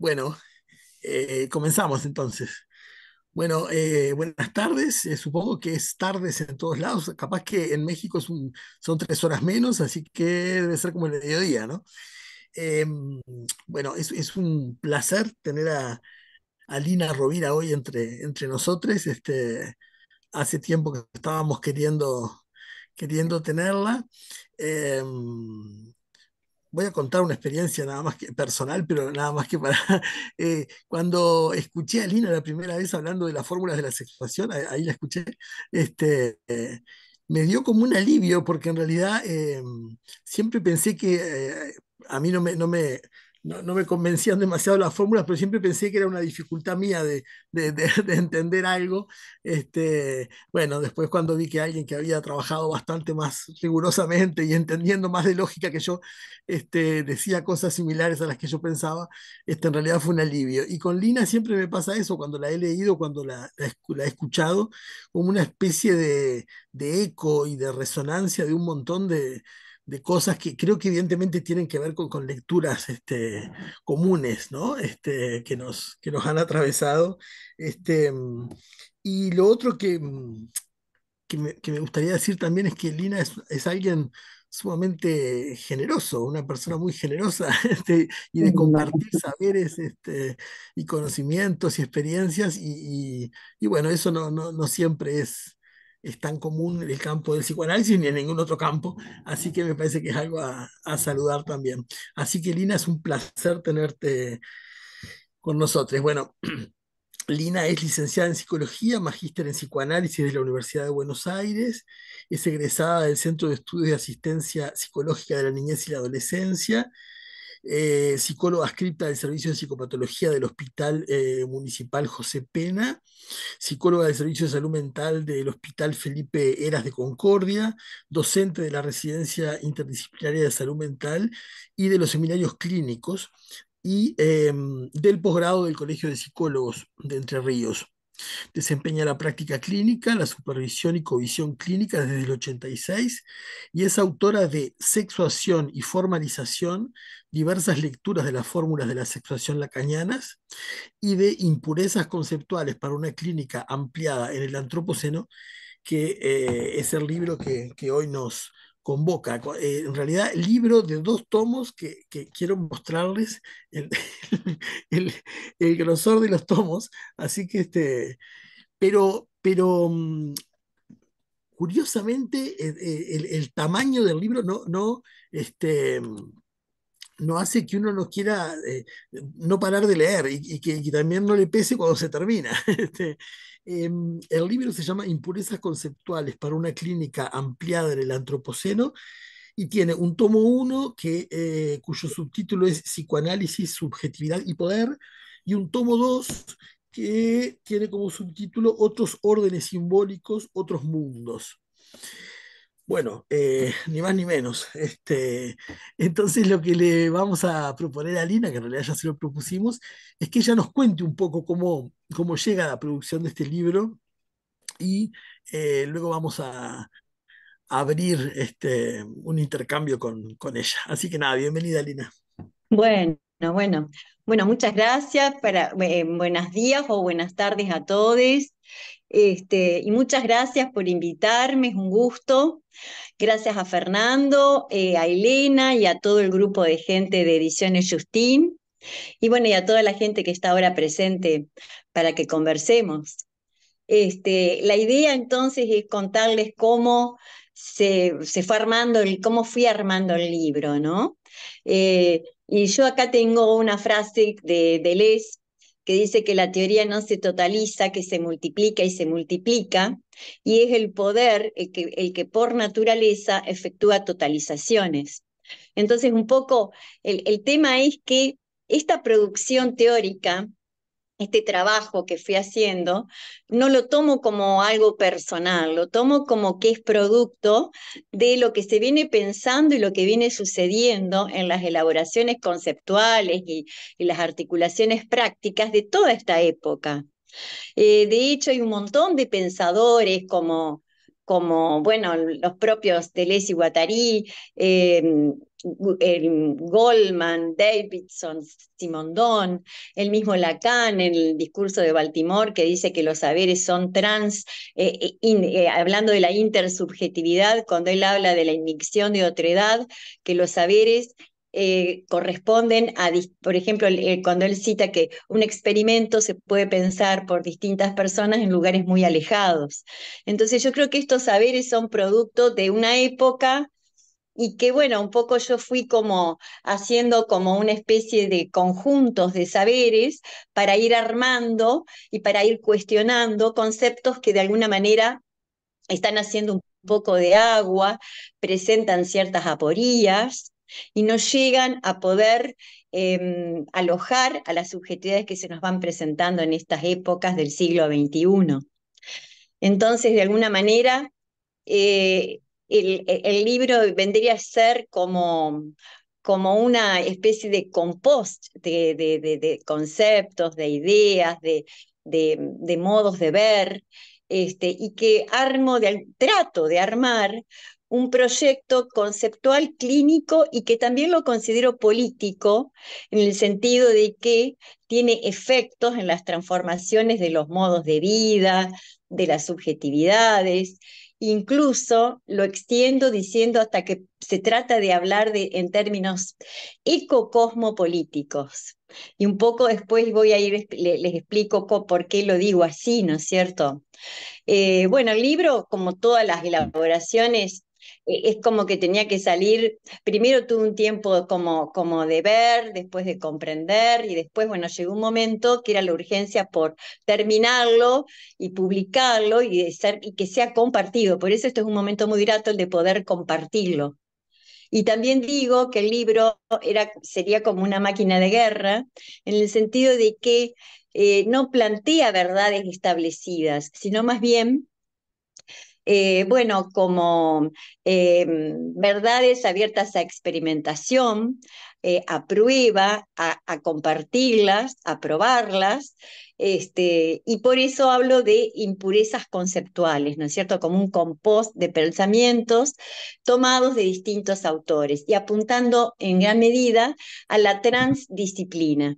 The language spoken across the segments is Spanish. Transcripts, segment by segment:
Bueno, eh, comenzamos entonces. Bueno, eh, buenas tardes. Eh, supongo que es tardes en todos lados. Capaz que en México son tres horas menos, así que debe ser como el mediodía, ¿no? Em, bueno, es, un placer tener a, Alina Lina Rovira hoy entre, entre nosotros. Este, hace tiempo que estábamos queriendo, queriendo tenerla. Em, voy a contar una experiencia nada más que personal, pero nada más que para... Eh, cuando escuché a Lina la primera vez hablando de las fórmulas de la sexuación, ahí, la escuché, este, eh, me dio como un alivio, porque en realidad eh, siempre pensé que a mí no me no, me convencían demasiado las fórmulas, pero siempre pensé que era una dificultad mía de, entender algo. Este, bueno, después cuando vi que alguien que había trabajado bastante más rigurosamente y entendiendo más de lógica que yo, este, decía cosas similares a las que yo pensaba, esto en realidad fue un alivio. Y con Lina siempre me pasa eso, cuando la he leído, cuando la, la, he escuchado, como una especie de eco y de resonancia de un montón de de cosas que creo que evidentemente tienen que ver con, lecturas este, comunes, ¿no? Este, que, nos, que nos han atravesado. Este, mm, y lo otro que, mm, que, me, gustaría decir también es que Lina es, es alguien sumamente generoso, una persona muy generosa, este, y de compartir saberes este, y conocimientos y experiencias, y, bueno, eso no, no siempre es, es tan común en el campo del psicoanálisis ni en ningún otro campo, así que me parece que es algo a, saludar también. Así que Lina, es un placer tenerte con nosotros. Bueno, Lina es licenciada en psicología, magíster en psicoanálisis de la Universidad de Buenos Aires, es egresada del Centro de Estudios de Asistencia Psicológica de la Niñez y la Adolescencia eh, psicóloga escrita del Servicio de Psicopatología del Hospital eh, Municipal José Pena, psicóloga del Servicio de Salud Mental del Hospital Felipe Eras de Concordia, docente de la Residencia Interdisciplinaria de Salud Mental y de los seminarios clínicos y em, del posgrado del Colegio de Psicólogos de Entre Ríos. Desempeña la práctica clínica, la supervisión y covisión clínica desde el 86 y es autora de Sexuación y Formalización, diversas lecturas de las fórmulas de la sexuación lacañanas y de Impurezas conceptuales para una clínica ampliada en el antropoceno, que eh, es el libro que, que hoy nos, convoca. Eh, en realidad, el libro de dos tomos que, quiero mostrarles el, grosor de los tomos. Así que este, pero, pero mm, curiosamente, eh, eh, el, tamaño del libro no, no, este, mm, no hace que uno no quiera no parar de leer y, que, también no le pese cuando se termina. Este, Em, el libro se llama Impurezas conceptuales para una clínica ampliada en el antropoceno y tiene un tomo 1 eh, cuyo subtítulo es Psicoanálisis, Subjetividad y Poder y un tomo 2 que tiene como subtítulo Otros órdenes simbólicos, otros mundos. Bueno, eh, ni más ni menos. Este, entonces lo que le vamos a proponer a Lina, que en realidad ya se lo propusimos, es que ella nos cuente un poco cómo, cómo llega la producción de este libro y eh, luego vamos a, abrir este, un intercambio con, con, ella. Así que nada, bienvenida Lina. Bueno, bueno. Bueno, muchas gracias. Para, eh, buenos días o buenas tardes a todos. Este, y muchas gracias por invitarme, es un gusto. Gracias a Fernando, eh, a Elena y a todo el grupo de gente de Ediciones Justín. Y bueno, y a toda la gente que está ahora presente para que conversemos. Este, la idea entonces es contarles cómo se, fue armando, el, cómo fui armando el libro, ¿no? Eh, y yo acá tengo una frase de Les que dice que la teoría no se totaliza, que se multiplica y se multiplica, y es el poder el que, por naturaleza efectúa totalizaciones. Entonces, un poco, el tema es que esta producción teórica este trabajo que fui haciendo, no lo tomo como algo personal, lo tomo como que es producto de lo que se viene pensando y lo que viene sucediendo en las elaboraciones conceptuales y, las articulaciones prácticas de toda esta época. Eh, de hecho, hay un montón de pensadores como como, bueno, los propios Deleuze y Guattari, eh, Goldman, Davidson, Simondon, el mismo Lacan en el discurso de Baltimore que dice que los saberes son trans, eh, eh, eh, hablando de la intersubjetividad, cuando él habla de la inyección de otredad, que los saberes corresponden a, por ejemplo, cuando él cita que un experimento se puede pensar por distintas personas en lugares muy alejados. Entonces yo creo que estos saberes son producto de una época y que bueno, un poco yo fui como haciendo como una especie de conjuntos de saberes para ir armando y para ir cuestionando conceptos que de alguna manera están haciendo un poco de agua, presentan ciertas aporías y no llegan a poder em, alojar a las subjetividades que se nos van presentando en estas épocas del siglo XXI. Entonces, de alguna manera, eh, el, libro vendría a ser como, como una especie de compost de, conceptos, de ideas, de, modos de ver, este, y que armo, de, trato de armar un proyecto conceptual clínico y que también lo considero político, en el sentido de que tiene efectos en las transformaciones de los modos de vida, de las subjetividades, incluso lo extiendo diciendo hasta que se trata de hablar de, en términos ecocosmopolíticos. Y un poco después voy a ir, les explico por qué lo digo así, ¿no es cierto? Eh, bueno, el libro, como todas las elaboraciones, eh, es como que tenía que salir, primero tuve un tiempo como, de ver, después de comprender y después, bueno, llegó un momento que era la urgencia por terminarlo y publicarlo y, que sea compartido. Por eso esto es un momento muy grato el de poder compartirlo. Y también digo que el libro era, sería como una máquina de guerra, en el sentido de que eh, no plantea verdades establecidas, sino más bien eh, bueno, como eh, verdades abiertas a experimentación, eh, a prueba, a, compartirlas, a probarlas. Este, y por eso hablo de impurezas conceptuales, ¿no es cierto? Como un compost de pensamientos tomados de distintos autores y apuntando en gran medida a la transdisciplina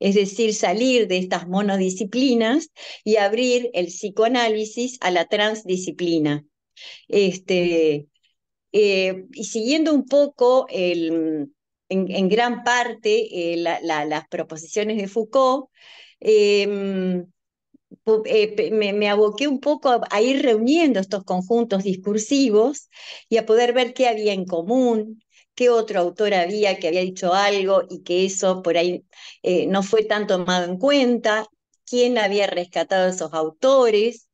es decir, salir de estas monodisciplinas y abrir el psicoanálisis a la transdisciplina. Este, eh, y siguiendo un poco el, en, gran parte eh, las proposiciones de Foucault, em, eh, me, aboqué un poco a, ir reuniendo estos conjuntos discursivos y a poder ver qué había en común, qué otro autor había que había dicho algo y que eso por ahí eh, no fue tan tomado en cuenta, quién había rescatado a esos autores.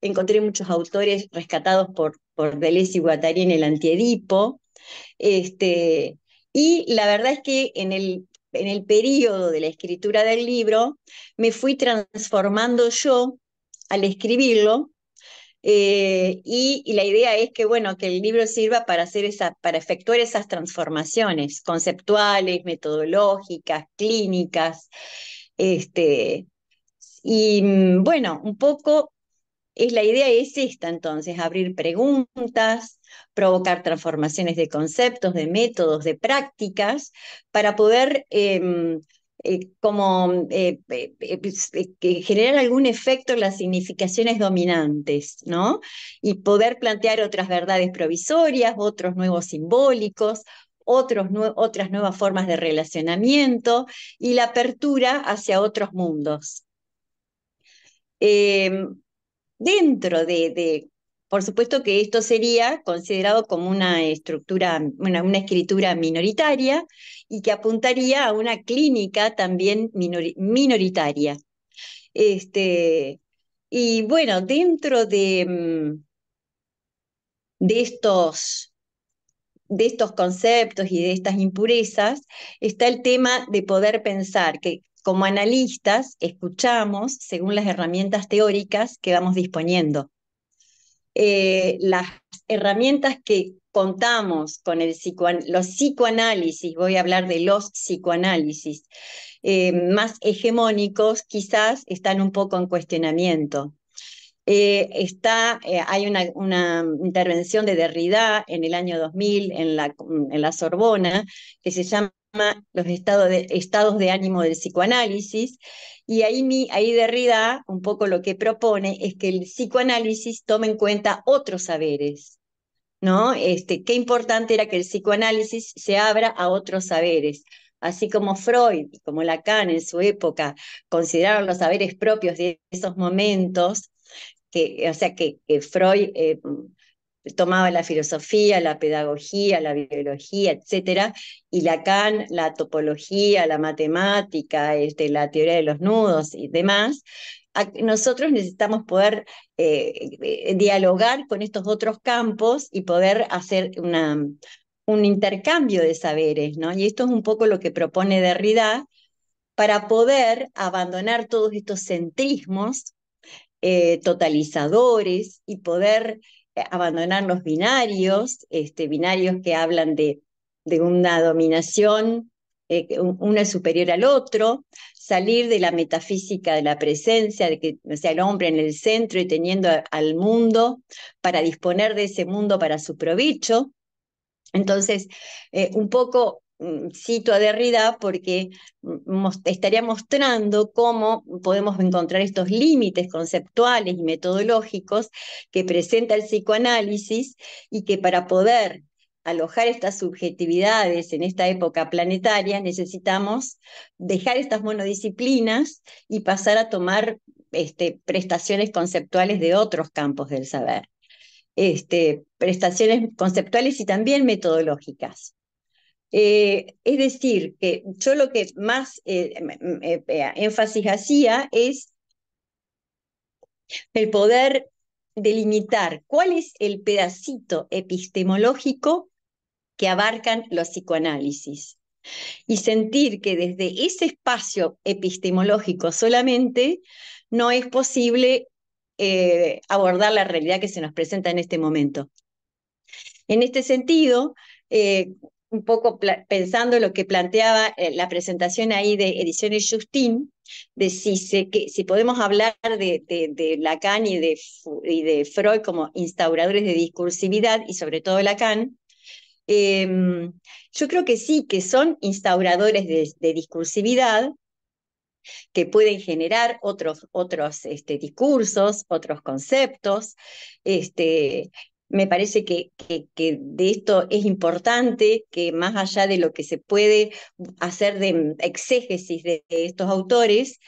Encontré muchos autores rescatados por, por y Guattari en el Antiedipo. Este, y la verdad es que en el, en el periodo de la escritura del libro me fui transformando yo al escribirlo eh, y, la idea es que, bueno, que el libro sirva para, hacer esa, para efectuar esas transformaciones conceptuales, metodológicas, clínicas. Este, y mm, bueno, un poco es la idea es esta entonces, abrir preguntas, provocar transformaciones de conceptos, de métodos, de prácticas, para poder em, eh, como eh, eh, pues, generar algún efecto en las significaciones dominantes, ¿no? Y poder plantear otras verdades provisorias, otros nuevos simbólicos, otros, otras nuevas formas de relacionamiento y la apertura hacia otros mundos. Em, dentro de por supuesto que esto sería considerado como una estructura, una, escritura minoritaria y que apuntaría a una clínica también minoritaria. Este, y bueno, dentro de, mm, de estos de estos conceptos y de estas impurezas está el tema de poder pensar, que como analistas escuchamos según las herramientas teóricas que vamos disponiendo. Eh, las herramientas que contamos con el los psicoanálisis, voy a hablar de los psicoanálisis, eh, más hegemónicos, quizás están un poco en cuestionamiento. Eh, está, hay una, una, intervención de Derrida en el año 2000 en la, en la Sorbona que se llama los estados de, estados de ánimo del psicoanálisis, y ahí, mi, ahí Derrida un poco lo que propone es que el psicoanálisis tome en cuenta otros saberes, ¿no? Este, qué importante era que el psicoanálisis se abra a otros saberes, así como Freud como Lacan en su época consideraron los saberes propios de esos momentos, que, o sea, que, que Freud... Eh, tomaba la filosofía, la pedagogía, la biología, etcétera, y Lacan, la topología, la matemática, este, la teoría de los nudos y demás, nosotros necesitamos poder eh, dialogar con estos otros campos y poder hacer una, un intercambio de saberes, ¿no? Y esto es un poco lo que propone Derrida para poder abandonar todos estos centrismos eh, totalizadores y poder eh, abandonar los binarios, este, binarios que hablan de, de una dominación, eh, una es superior al otro, salir de la metafísica de la presencia, de que sea el hombre en el centro y teniendo al mundo para disponer de ese mundo para su provecho. Entonces, eh, un poco cito mm, a Derrida porque mm, estaría mostrando cómo podemos encontrar estos límites conceptuales y metodológicos que presenta el psicoanálisis y que para poder alojar estas subjetividades en esta época planetaria necesitamos dejar estas monodisciplinas y pasar a tomar este, prestaciones conceptuales de otros campos del saber. Este, prestaciones conceptuales y también metodológicas. Eh, es decir, que yo lo que más eh, eh, énfasis hacía es el poder delimitar cuál es el pedacito epistemológico que abarcan los psicoanálisis y sentir que desde ese espacio epistemológico solamente no es posible abordar la realidad que se nos presenta en este momento. En este sentido, un poco pensando lo que planteaba eh, la presentación ahí de Ediciones Justín, de si, podemos hablar de, Lacan y de, Freud como instauradores de discursividad, y sobre todo Lacan, em, yo creo que sí, que son instauradores de, discursividad, que pueden generar otros, otros este, discursos, otros conceptos, este, me parece que, que, de esto es importante, que más allá de lo que se puede hacer de exégesis de, estos autores,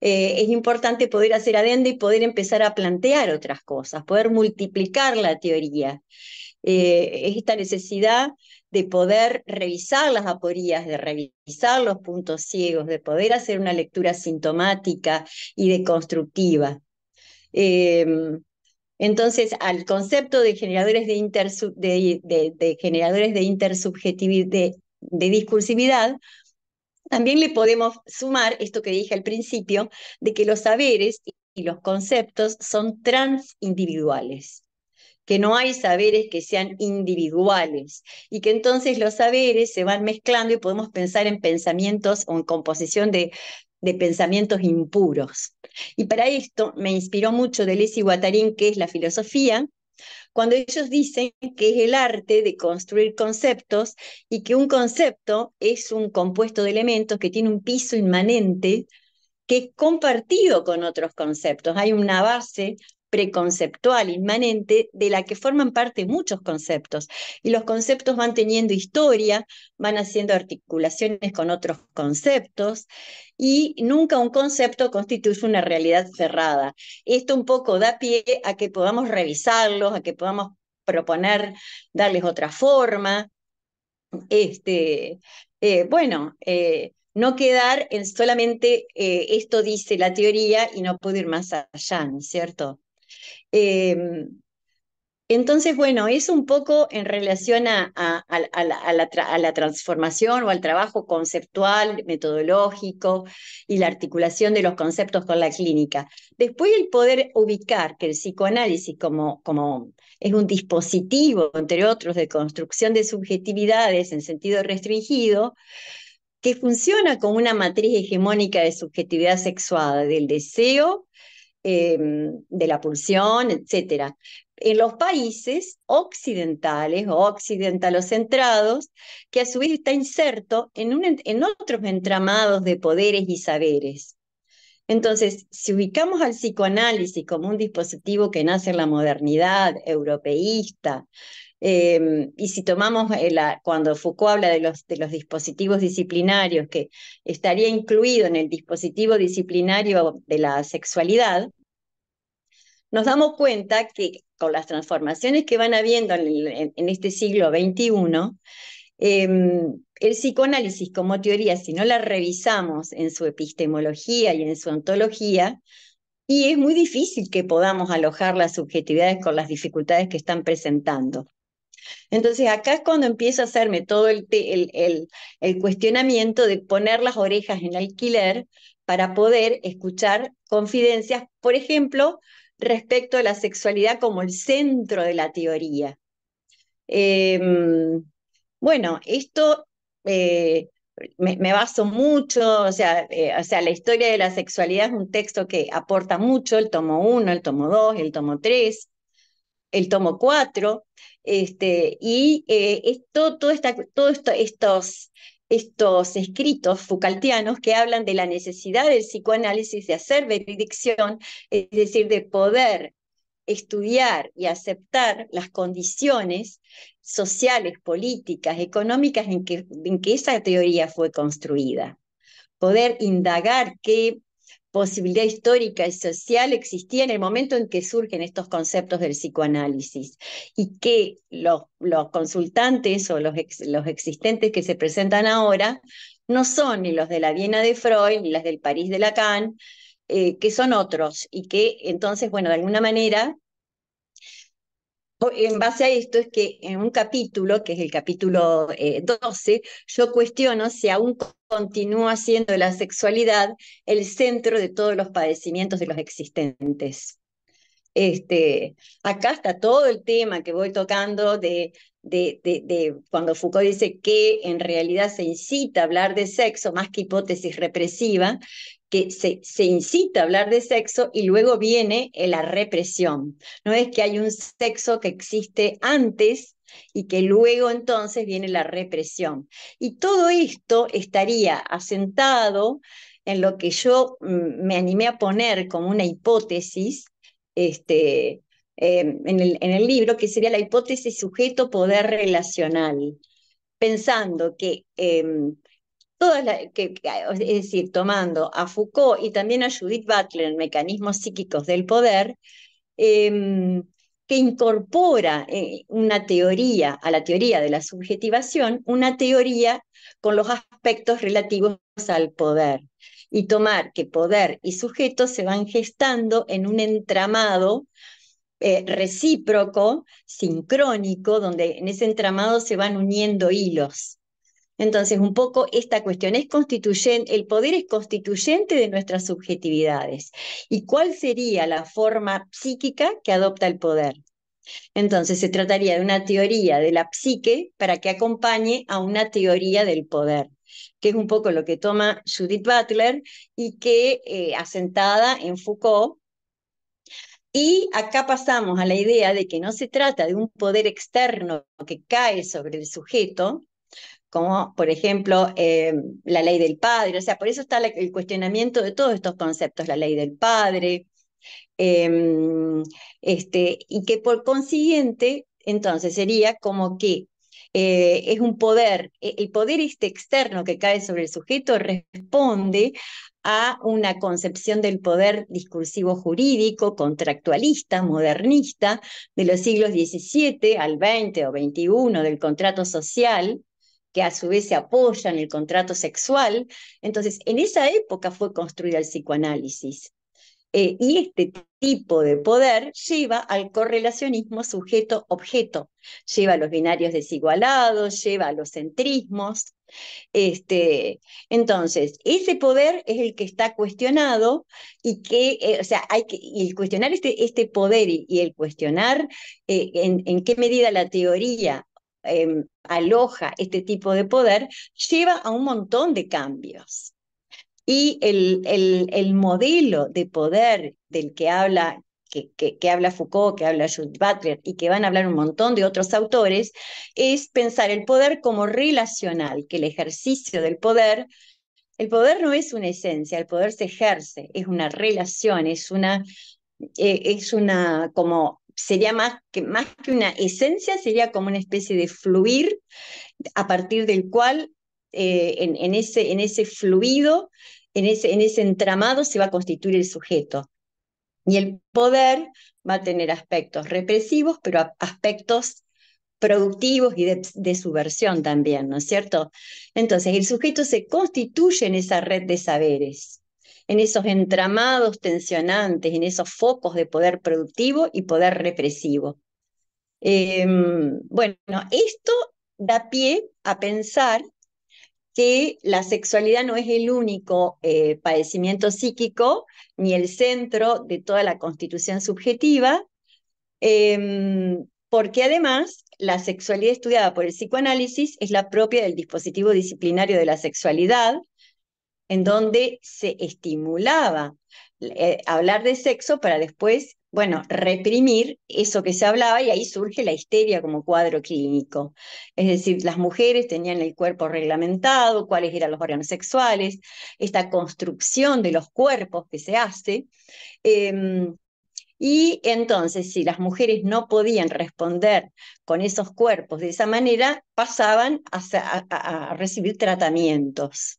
eh, es importante poder hacer adenda y poder empezar a plantear otras cosas, poder multiplicar la teoría. Eh, es esta necesidad de poder revisar las aporías, de revisar los puntos ciegos, de poder hacer una lectura sintomática y deconstructiva. Eh, entonces, al concepto de generadores de, de, generadores de intersubjetividad, de, discursividad, también le podemos sumar esto que dije al principio, de que los saberes y los conceptos son transindividuales, que no hay saberes que sean individuales y que entonces los saberes se van mezclando y podemos pensar en pensamientos o en composición de de pensamientos impuros. Y para esto me inspiró mucho de y Guatarín, que es la filosofía, cuando ellos dicen que es el arte de construir conceptos y que un concepto es un compuesto de elementos que tiene un piso inmanente que es compartido con otros conceptos. Hay una base, preconceptual inmanente de la que forman parte muchos conceptos. Y los conceptos van teniendo historia, van haciendo articulaciones con otros conceptos y nunca un concepto constituye una realidad cerrada. Esto un poco da pie a que podamos revisarlos, a que podamos proponer, darles otra forma. Este, eh, bueno, eh, no quedar en solamente eh, esto dice la teoría y no puedo ir más allá, ¿no es cierto? Em, entonces, bueno, es un poco en relación a, la, transformación o al trabajo conceptual, metodológico y la articulación de los conceptos con la clínica. Después el poder ubicar que el psicoanálisis como, como es un dispositivo, entre otros, de construcción de subjetividades en sentido restringido, que funciona como una matriz hegemónica de subjetividad sexuada, del deseo, Em, de la pulsión, etcétera, En los países occidentales o occidentalocentrados, que a su vez está inserto en, en otros entramados de poderes y saberes. Entonces, si ubicamos al psicoanálisis como un dispositivo que nace en la modernidad europeísta, Em, y si tomamos eh, cuando Foucault habla de los, dispositivos disciplinarios, que estaría incluido en el dispositivo disciplinario de la sexualidad, nos damos cuenta que con las transformaciones que van habiendo en, este siglo XXI, em, el psicoanálisis como teoría, si no la revisamos en su epistemología y en su ontología, y es muy difícil que podamos alojar las subjetividades con las dificultades que están presentando. Entonces acá es cuando empiezo a hacerme todo el, el, cuestionamiento de poner las orejas en alquiler para poder escuchar confidencias, por ejemplo, respecto a la sexualidad como el centro de la teoría. Em, bueno, esto eh, me, baso mucho, o sea, eh, o sea, la historia de la sexualidad es un texto que aporta mucho, el tomo 1, el tomo 2, el tomo 3, el tomo 4, este, y eh, todos todo estos, estos escritos Foucaultianos que hablan de la necesidad del psicoanálisis de hacer veredicción, es decir, de poder estudiar y aceptar las condiciones sociales, políticas, económicas en que, en que esa teoría fue construida. Poder indagar qué posibilidad histórica y social existía en el momento en que surgen estos conceptos del psicoanálisis y que los, los consultantes o los, los existentes que se presentan ahora no son ni los de la Viena de Freud ni las del París de Lacan, eh, que son otros y que entonces, bueno, de alguna manera en base a esto es que en un capítulo, que es el capítulo 12, eh, yo cuestiono si aún continúa siendo la sexualidad el centro de todos los padecimientos de los existentes. Este, acá está todo el tema que voy tocando de, de, de, de, cuando Foucault dice que en realidad se incita a hablar de sexo más que hipótesis represiva, que se, incita a hablar de sexo y luego viene la represión. No es que hay un sexo que existe antes y que luego entonces viene la represión. Y todo esto estaría asentado en lo que yo mm, me animé a poner como una hipótesis este, em, en, el, en el libro, que sería la hipótesis sujeto-poder relacional, pensando que em, que, es decir, tomando a Foucault y también a Judith Butler en Mecanismos Psíquicos del Poder, em, que incorpora eh, una teoría a la teoría de la subjetivación, una teoría con los aspectos relativos al poder. Y tomar que poder y sujeto se van gestando en un entramado eh, recíproco, sincrónico, donde en ese entramado se van uniendo hilos entonces, un poco esta cuestión es constituyente, el poder es constituyente de nuestras subjetividades. ¿Y cuál sería la forma psíquica que adopta el poder? Entonces, se trataría de una teoría de la psique para que acompañe a una teoría del poder que es un poco lo que toma Judith Butler y que eh, asentada en Foucault. Y acá pasamos a la idea de que no se trata de un poder externo que cae sobre el sujeto, como por ejemplo eh, la ley del padre, o sea, por eso está el cuestionamiento de todos estos conceptos, la ley del padre, em, este, y que por consiguiente, entonces sería como que eh, es un poder, e, el poder este externo que cae sobre el sujeto responde a una concepción del poder discursivo jurídico, contractualista, modernista, de los siglos XVII al XX o XXI, del contrato social, que a su vez se apoya en el contrato sexual. Entonces, en esa época fue construida el psicoanálisis. Eh, y este tipo de poder lleva al correlacionismo sujeto-objeto, lleva a los binarios desigualados, lleva a los centrismos. Este, entonces, ese poder es el que está cuestionado y que, eh, o sea, hay que cuestionar este, este poder y, el cuestionar eh, en qué medida la teoría Em, aloja este tipo de poder, lleva a un montón de cambios. Y el, el, modelo de poder del que habla, que, que, habla Foucault, que habla Judith Butler y que van a hablar un montón de otros autores, es pensar el poder como relacional, que el ejercicio del poder el poder no es una esencia, el poder se ejerce, es una relación, es una, eh, es una como sería más que, más que una esencia, sería como una especie de fluir a partir del cual eh, en, ese, en ese fluido, en ese, en ese entramado se va a constituir el sujeto. Y el poder va a tener aspectos represivos, pero aspectos productivos y de, de, subversión también, ¿no es cierto? Entonces, el sujeto se constituye en esa red de saberes en esos entramados tensionantes, en esos focos de poder productivo y poder represivo. Em, bueno, esto da pie a pensar que la sexualidad no es el único eh, padecimiento psíquico ni el centro de toda la constitución subjetiva, em, porque además la sexualidad estudiada por el psicoanálisis es la propia del dispositivo disciplinario de la sexualidad, en donde se estimulaba eh, hablar de sexo para después, bueno, reprimir eso que se hablaba y ahí surge la histeria como cuadro clínico. Es decir, las mujeres tenían el cuerpo reglamentado, cuáles eran los órganos sexuales, esta construcción de los cuerpos que se hace. Em, y entonces, si las mujeres no podían responder con esos cuerpos de esa manera, pasaban a recibir tratamientos.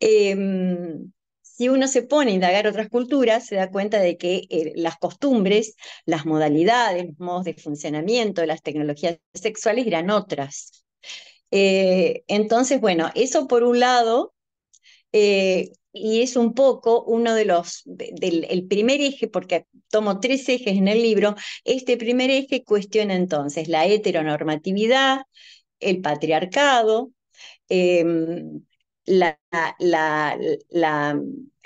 Em, si uno se pone a indagar otras culturas, se da cuenta de que eh, las costumbres, las modalidades, los modos de funcionamiento, las tecnologías sexuales eran otras. Eh, entonces, bueno, eso por un lado, eh, y es un poco uno de los, del el primer eje, porque tomo tres ejes en el libro, este primer eje cuestiona entonces la heteronormatividad, el patriarcado, eh, Mm,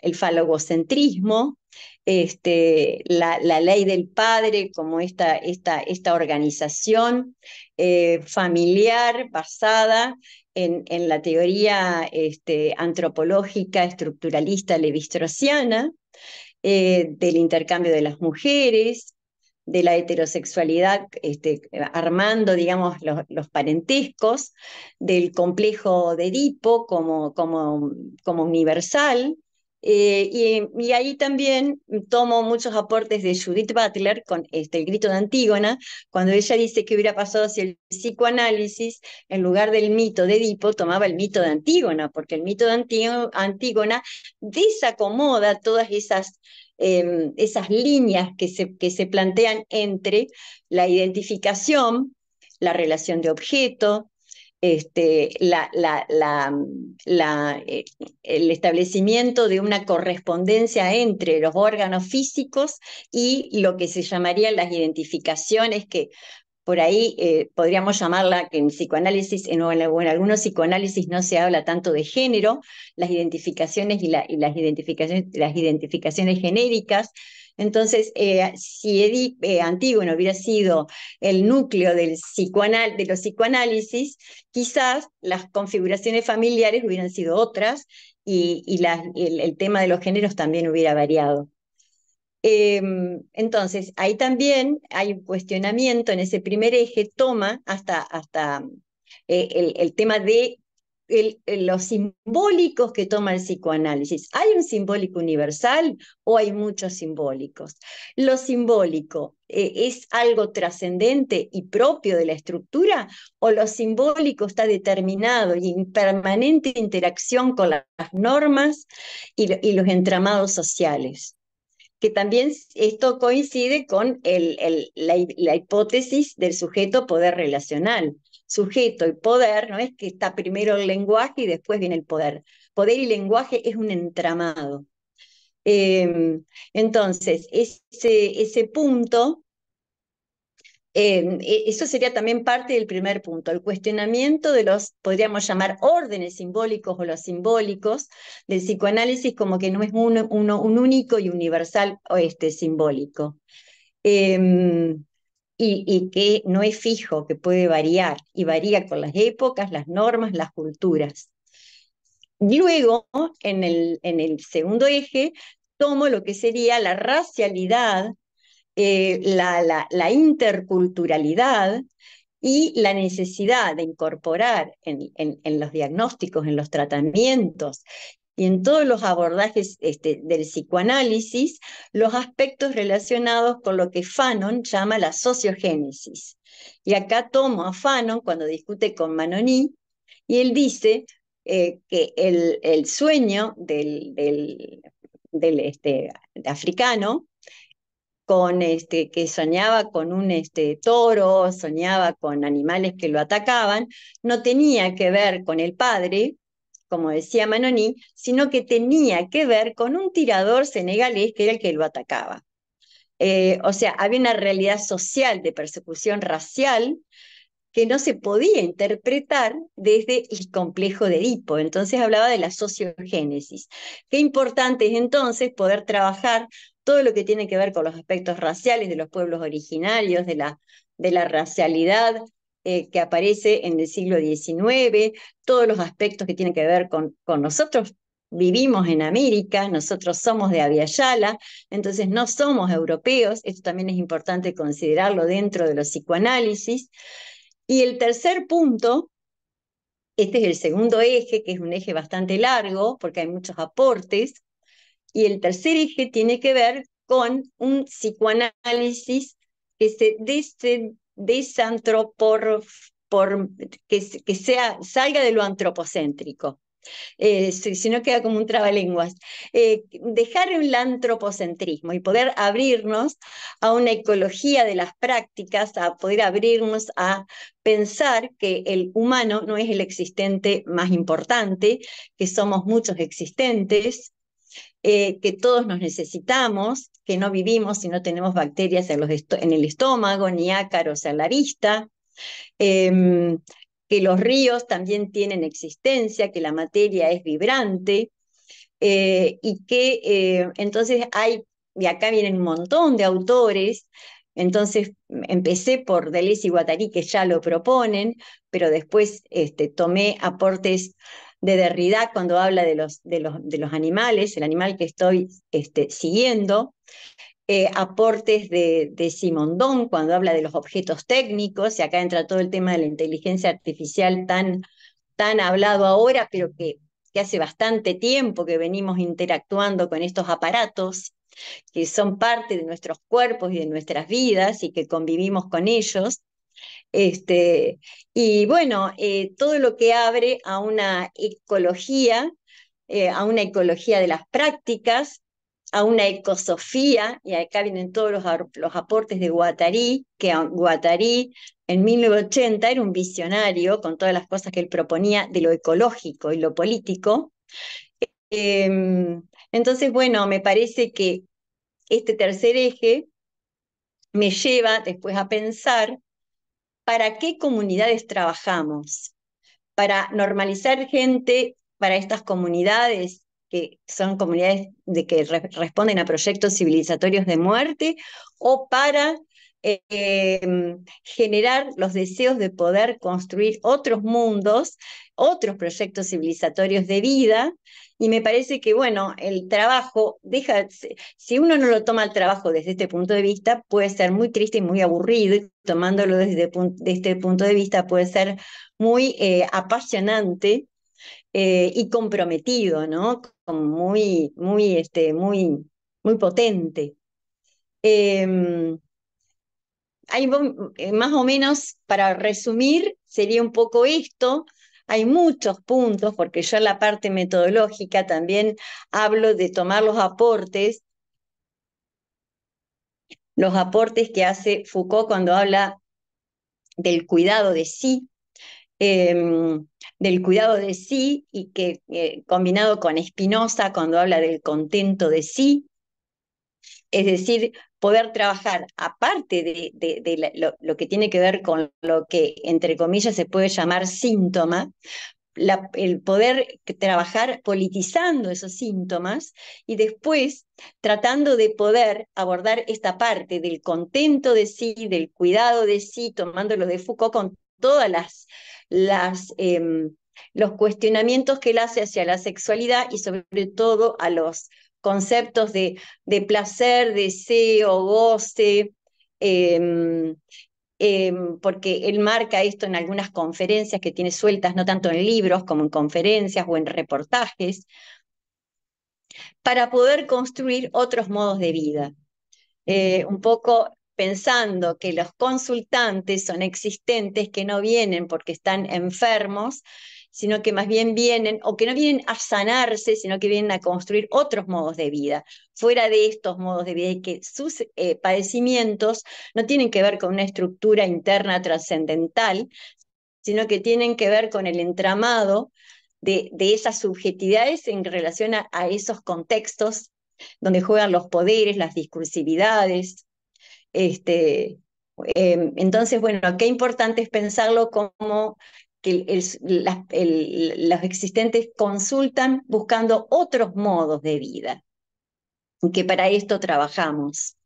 el falogocentrismo, este, la, ley del padre como esta, esta, esta organización eh, familiar basada en, la teoría este, antropológica estructuralista levistrociana eh, del intercambio de las mujeres, de la heterosexualidad, este, armando, digamos, los, parentescos, del complejo de Edipo como, como, como universal. Eh, y, ahí también tomo muchos aportes de Judith Butler con este, el grito de Antígona, cuando ella dice que hubiera pasado hacia el psicoanálisis, en lugar del mito de Edipo, tomaba el mito de Antígona, porque el mito de Antígona desacomoda todas esas Em, esas líneas que se, que se plantean entre la identificación, la relación de objeto, este, la, eh, el establecimiento de una correspondencia entre los órganos físicos y lo que se llamarían las identificaciones que por ahí eh, podríamos llamarla que en psicoanálisis en, en, algunos psicoanálisis no se habla tanto de género, las identificaciones y, las, identificaciones, las identificaciones genéricas. Entonces, eh, si Edip eh, no hubiera sido el núcleo del de los psicoanálisis, quizás las configuraciones familiares hubieran sido otras y, el tema de los géneros también hubiera variado. Em, entonces, ahí también hay un cuestionamiento en ese primer eje, toma hasta, hasta eh, el, tema de los simbólicos que toma el psicoanálisis. ¿Hay un simbólico universal o hay muchos simbólicos? ¿Lo simbólico eh, es algo trascendente y propio de la estructura o lo simbólico está determinado y en permanente interacción con las normas y los entramados sociales? que también esto coincide con la, hipótesis del sujeto poder relacional. Sujeto y poder, no es que está primero el lenguaje y después viene el poder. Poder y lenguaje es un entramado. Em, entonces, ese, ese punto Em, e, eso sería también parte del primer punto, el cuestionamiento de los, podríamos llamar, órdenes simbólicos o los simbólicos del psicoanálisis como que no es un único y universal este simbólico. Em, y, y que no es fijo, que puede variar y varía con las épocas, las normas, las culturas. Luego, en el, en el segundo eje, tomo lo que sería la racialidad eh, la, interculturalidad y la necesidad de incorporar en, los diagnósticos, en los tratamientos y en todos los abordajes este, del psicoanálisis los aspectos relacionados con lo que Fanon llama la sociogénesis. Y acá tomo a Fanon cuando discute con Manoní y él dice eh, que el, sueño del, este, africano este, que soñaba con un este, toro, soñaba con animales que lo atacaban, no tenía que ver con el padre, como decía Manoní, sino que tenía que ver con un tirador senegalés que era el que lo atacaba. Eh, o sea, había una realidad social de persecución racial que no se podía interpretar desde el complejo de Edipo. Entonces hablaba de la sociogénesis. Qué importante es entonces poder trabajar todo lo que tiene que ver con los aspectos raciales de los pueblos originarios, de la, de la racialidad eh, que aparece en el siglo XIX, todos los aspectos que tienen que ver con, con nosotros. Vivimos en América, nosotros somos de Aviala, entonces no somos europeos, esto también es importante considerarlo dentro de los psicoanálisis. Y el tercer punto, este es el segundo eje, que es un eje bastante largo porque hay muchos aportes, y el tercer eje tiene que ver con un psicoanálisis que se que, que sea, salga de lo antropocéntrico. Eh, si no queda como un trabalenguas, eh, dejar el antropocentrismo y poder abrirnos a una ecología de las prácticas, a poder abrirnos a pensar que el humano no es el existente más importante, que somos muchos existentes, eh, que todos nos necesitamos, que no vivimos si no tenemos bacterias en, el estómago, ni ácaros en la vista, em, que los ríos también tienen existencia, que la materia es vibrante, eh, y que eh, entonces hay, y acá vienen un montón de autores, entonces empecé por Deleuze y Guattari, que ya lo proponen, pero después este, tomé aportes de Derrida cuando habla de los, de los, de los animales, el animal que estoy este, siguiendo, eh, aportes de, de, Simondón cuando habla de los objetos técnicos, y acá entra todo el tema de la inteligencia artificial tan, tan hablado ahora, pero que, que hace bastante tiempo que venimos interactuando con estos aparatos que son parte de nuestros cuerpos y de nuestras vidas y que convivimos con ellos. Este, y bueno, eh, todo lo que abre a una ecología, eh, a una ecología de las prácticas, a una ecosofía, y acá vienen todos los, aportes de Guattari, que Guattari en 1980 era un visionario con todas las cosas que él proponía de lo ecológico y lo político. Em, entonces, bueno, me parece que este tercer eje me lleva después a pensar para qué comunidades trabajamos, para normalizar gente para estas comunidades que son comunidades de que responden a proyectos civilizatorios de muerte o para em, generar los deseos de poder construir otros mundos, otros proyectos civilizatorios de vida y me parece que, bueno, el trabajo, deja, si uno no lo toma el trabajo desde este punto de vista, puede ser muy triste y muy aburrido, y tomándolo desde, este punto de vista puede ser muy eh, apasionante eh, y comprometido, ¿no? muy, muy, este, muy, muy potente. Em, eh, más o menos, para resumir, sería un poco esto, hay muchos puntos, porque yo en la parte metodológica también hablo de tomar los aportes, los aportes que hace Foucault cuando habla del cuidado de sí, em, del cuidado de sí y que eh, combinado con Spinoza cuando habla del contento de sí, es decir, poder trabajar, aparte de, lo, que tiene que ver con lo que, entre comillas, se puede llamar síntoma, el poder trabajar politizando esos síntomas y después tratando de poder abordar esta parte del contento de sí, del cuidado de sí, tomándolo de Foucault con todas las... Em, los cuestionamientos que él hace hacia la sexualidad y sobre todo a los conceptos de, placer, deseo, goce, em, em, porque él marca esto en algunas conferencias que tiene sueltas, no tanto en libros como en conferencias o en reportajes, para poder construir otros modos de vida. Eh, un poco pensando que los consultantes son existentes, que no vienen porque están enfermos, sino que más bien vienen, o que no vienen a sanarse, sino que vienen a construir otros modos de vida, fuera de estos modos de vida, y que sus eh, padecimientos no tienen que ver con una estructura interna trascendental, sino que tienen que ver con el entramado de, de esas subjetividades en relación a, esos contextos donde juegan los poderes, las discursividades, este, em, entonces, bueno, qué importante es pensarlo como que los existentes consultan buscando otros modos de vida, que para esto trabajamos.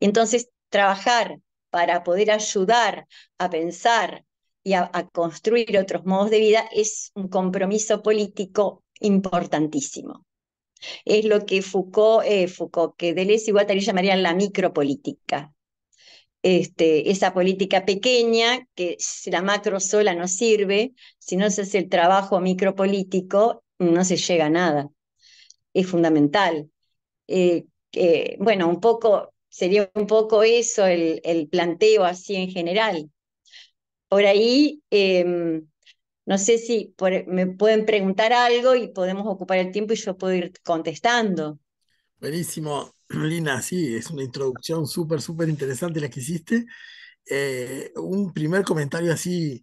Entonces, trabajar para poder ayudar a pensar y a, construir otros modos de vida es un compromiso político importantísimo. Es lo que Foucault, eh, Foucault que Deleuze y Guattari llamarían la micropolítica, este, esa política pequeña, que si la macro sola no sirve, si no se hace el trabajo micropolítico, no se llega a nada. Es fundamental. Eh, eh, bueno, un poco, sería un poco eso el, planteo así en general. Por ahí, em, no sé si me pueden preguntar algo y podemos ocupar el tiempo y yo puedo ir contestando. Buenísimo. Lina, sí, es una introducción súper, súper interesante la que hiciste. Eh, un primer comentario así,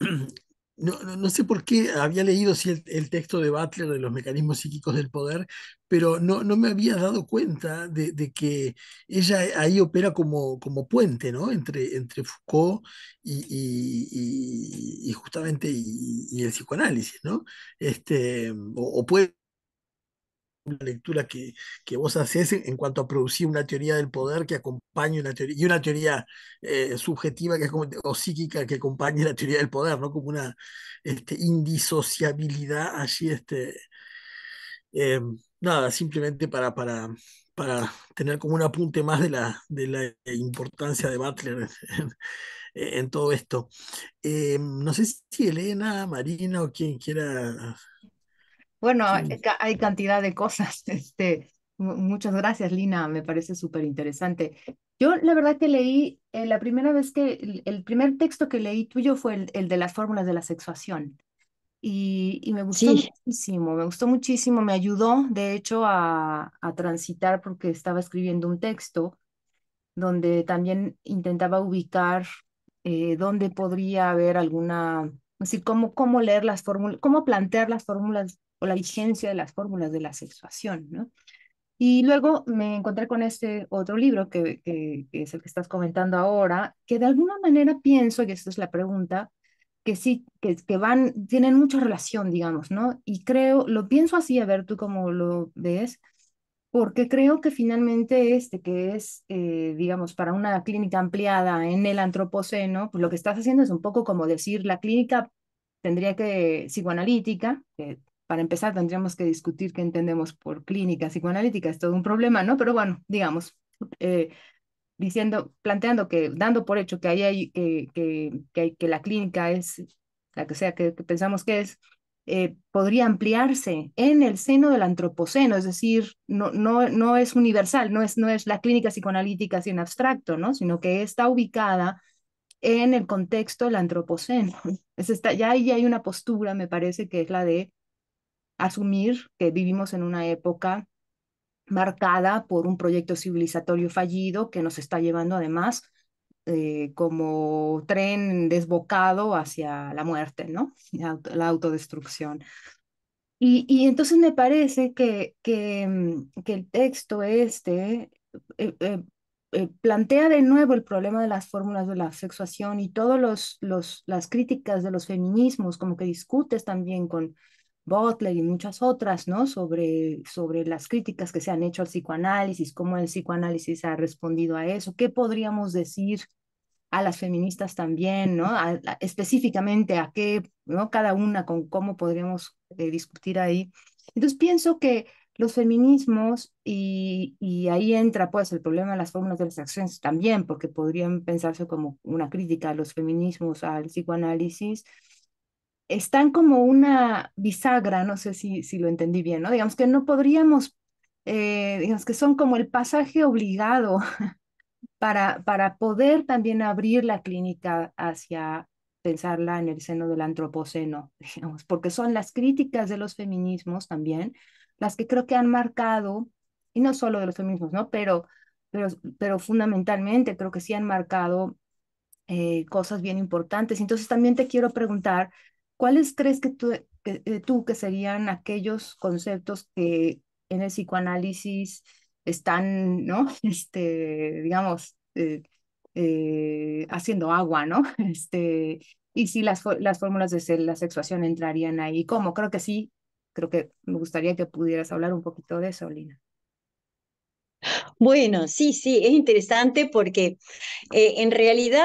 no, sé por qué había leído el, texto de Butler de los mecanismos psíquicos del poder, pero no, no me había dado cuenta de, que ella ahí opera como, como puente ¿no? entre, entre Foucault y, justamente y, el psicoanálisis, ¿no? Este, o puede una lectura que, vos hacés en cuanto a producir una teoría del poder que acompañe una teoría, y una teoría eh, subjetiva que es como, o psíquica que acompañe la teoría del poder, ¿no? Como una este, indisociabilidad allí, este, em, nada, simplemente para, para, para tener como un apunte más de la, de la importancia de Butler en, todo esto. Em, no sé si Elena, Marina o quien quiera bueno, hay cantidad de cosas. Este, muchas gracias, Lina. Me parece súper interesante. Yo la verdad que leí, eh, la primera vez que, el, primer texto que leí tuyo fue el, el de las fórmulas de la sexuación. Y, y me gustó muchísimo, me gustó muchísimo, me ayudó de hecho a, a transitar porque estaba escribiendo un texto donde también intentaba ubicar eh, dónde podría haber alguna, es decir, cómo, cómo leer las fórmulas, cómo plantear las fórmulas o la vigencia de las fórmulas de la sexuación, ¿no? Y luego me encontré con este otro libro que, es el que estás comentando ahora, que de alguna manera pienso, y esta es la pregunta, que sí, que, van, tienen mucha relación, digamos, ¿no? Y creo, lo pienso así, a ver tú cómo lo ves, porque creo que finalmente este que es, eh, digamos, para una clínica ampliada en el antropoceno, pues lo que estás haciendo es un poco como decir, la clínica tendría que, psicoanalítica, que para empezar tendríamos que discutir qué entendemos por clínica psicoanalítica, es todo un problema, ¿no? Pero bueno, digamos, eh, diciendo, planteando que, dando por hecho que, hay, que, que, que, la clínica es la que sea que, pensamos que es, eh, podría ampliarse en el seno del antropoceno, es decir, no, no, no es universal, no es, no es la clínica psicoanalítica así en abstracto, ¿no? sino que está ubicada en el contexto del antropoceno. Es esta, ya ahí hay una postura, me parece, que es la de asumir que vivimos en una época marcada por un proyecto civilizatorio fallido que nos está llevando además eh, como tren desbocado hacia la muerte, ¿no? La, autodestrucción. Y, entonces me parece que, que, mm, que el texto este eh, eh, plantea de nuevo el problema de las fórmulas de la sexuación y todas los, los, las críticas de los feminismos, como que discutes también con Butler y muchas otras, ¿no? Sobre, sobre las críticas que se han hecho al psicoanálisis, cómo el psicoanálisis ha respondido a eso, qué podríamos decir a las feministas también, ¿no? específicamente a qué, ¿no? Cada una con cómo podríamos eh, discutir ahí. Entonces pienso que los feminismos y, ahí entra pues el problema de las fórmulas de las acciones también, porque podrían pensarse como una crítica a los feminismos, al psicoanálisis, están como una bisagra, no sé si, si lo entendí bien, ¿no? Digamos que no podríamos, eh, digamos que son como el pasaje obligado para, para poder también abrir la clínica hacia pensarla en el seno del antropoceno, digamos, porque son las críticas de los feminismos también, las que creo que han marcado, y no solo de los feminismos, ¿no? Pero, pero, pero fundamentalmente creo que sí han marcado eh, cosas bien importantes. Entonces también te quiero preguntar ¿cuáles crees que tú que, eh, que serían aquellos conceptos que en el psicoanálisis están, ¿no? Este, digamos, eh, eh, haciendo agua, ¿no? Este, y si las, las fórmulas de la sexuación entrarían ahí, ¿cómo? Creo que sí, creo que me gustaría que pudieras hablar un poquito de eso, Lina. Bueno, sí, sí, es interesante porque en realidad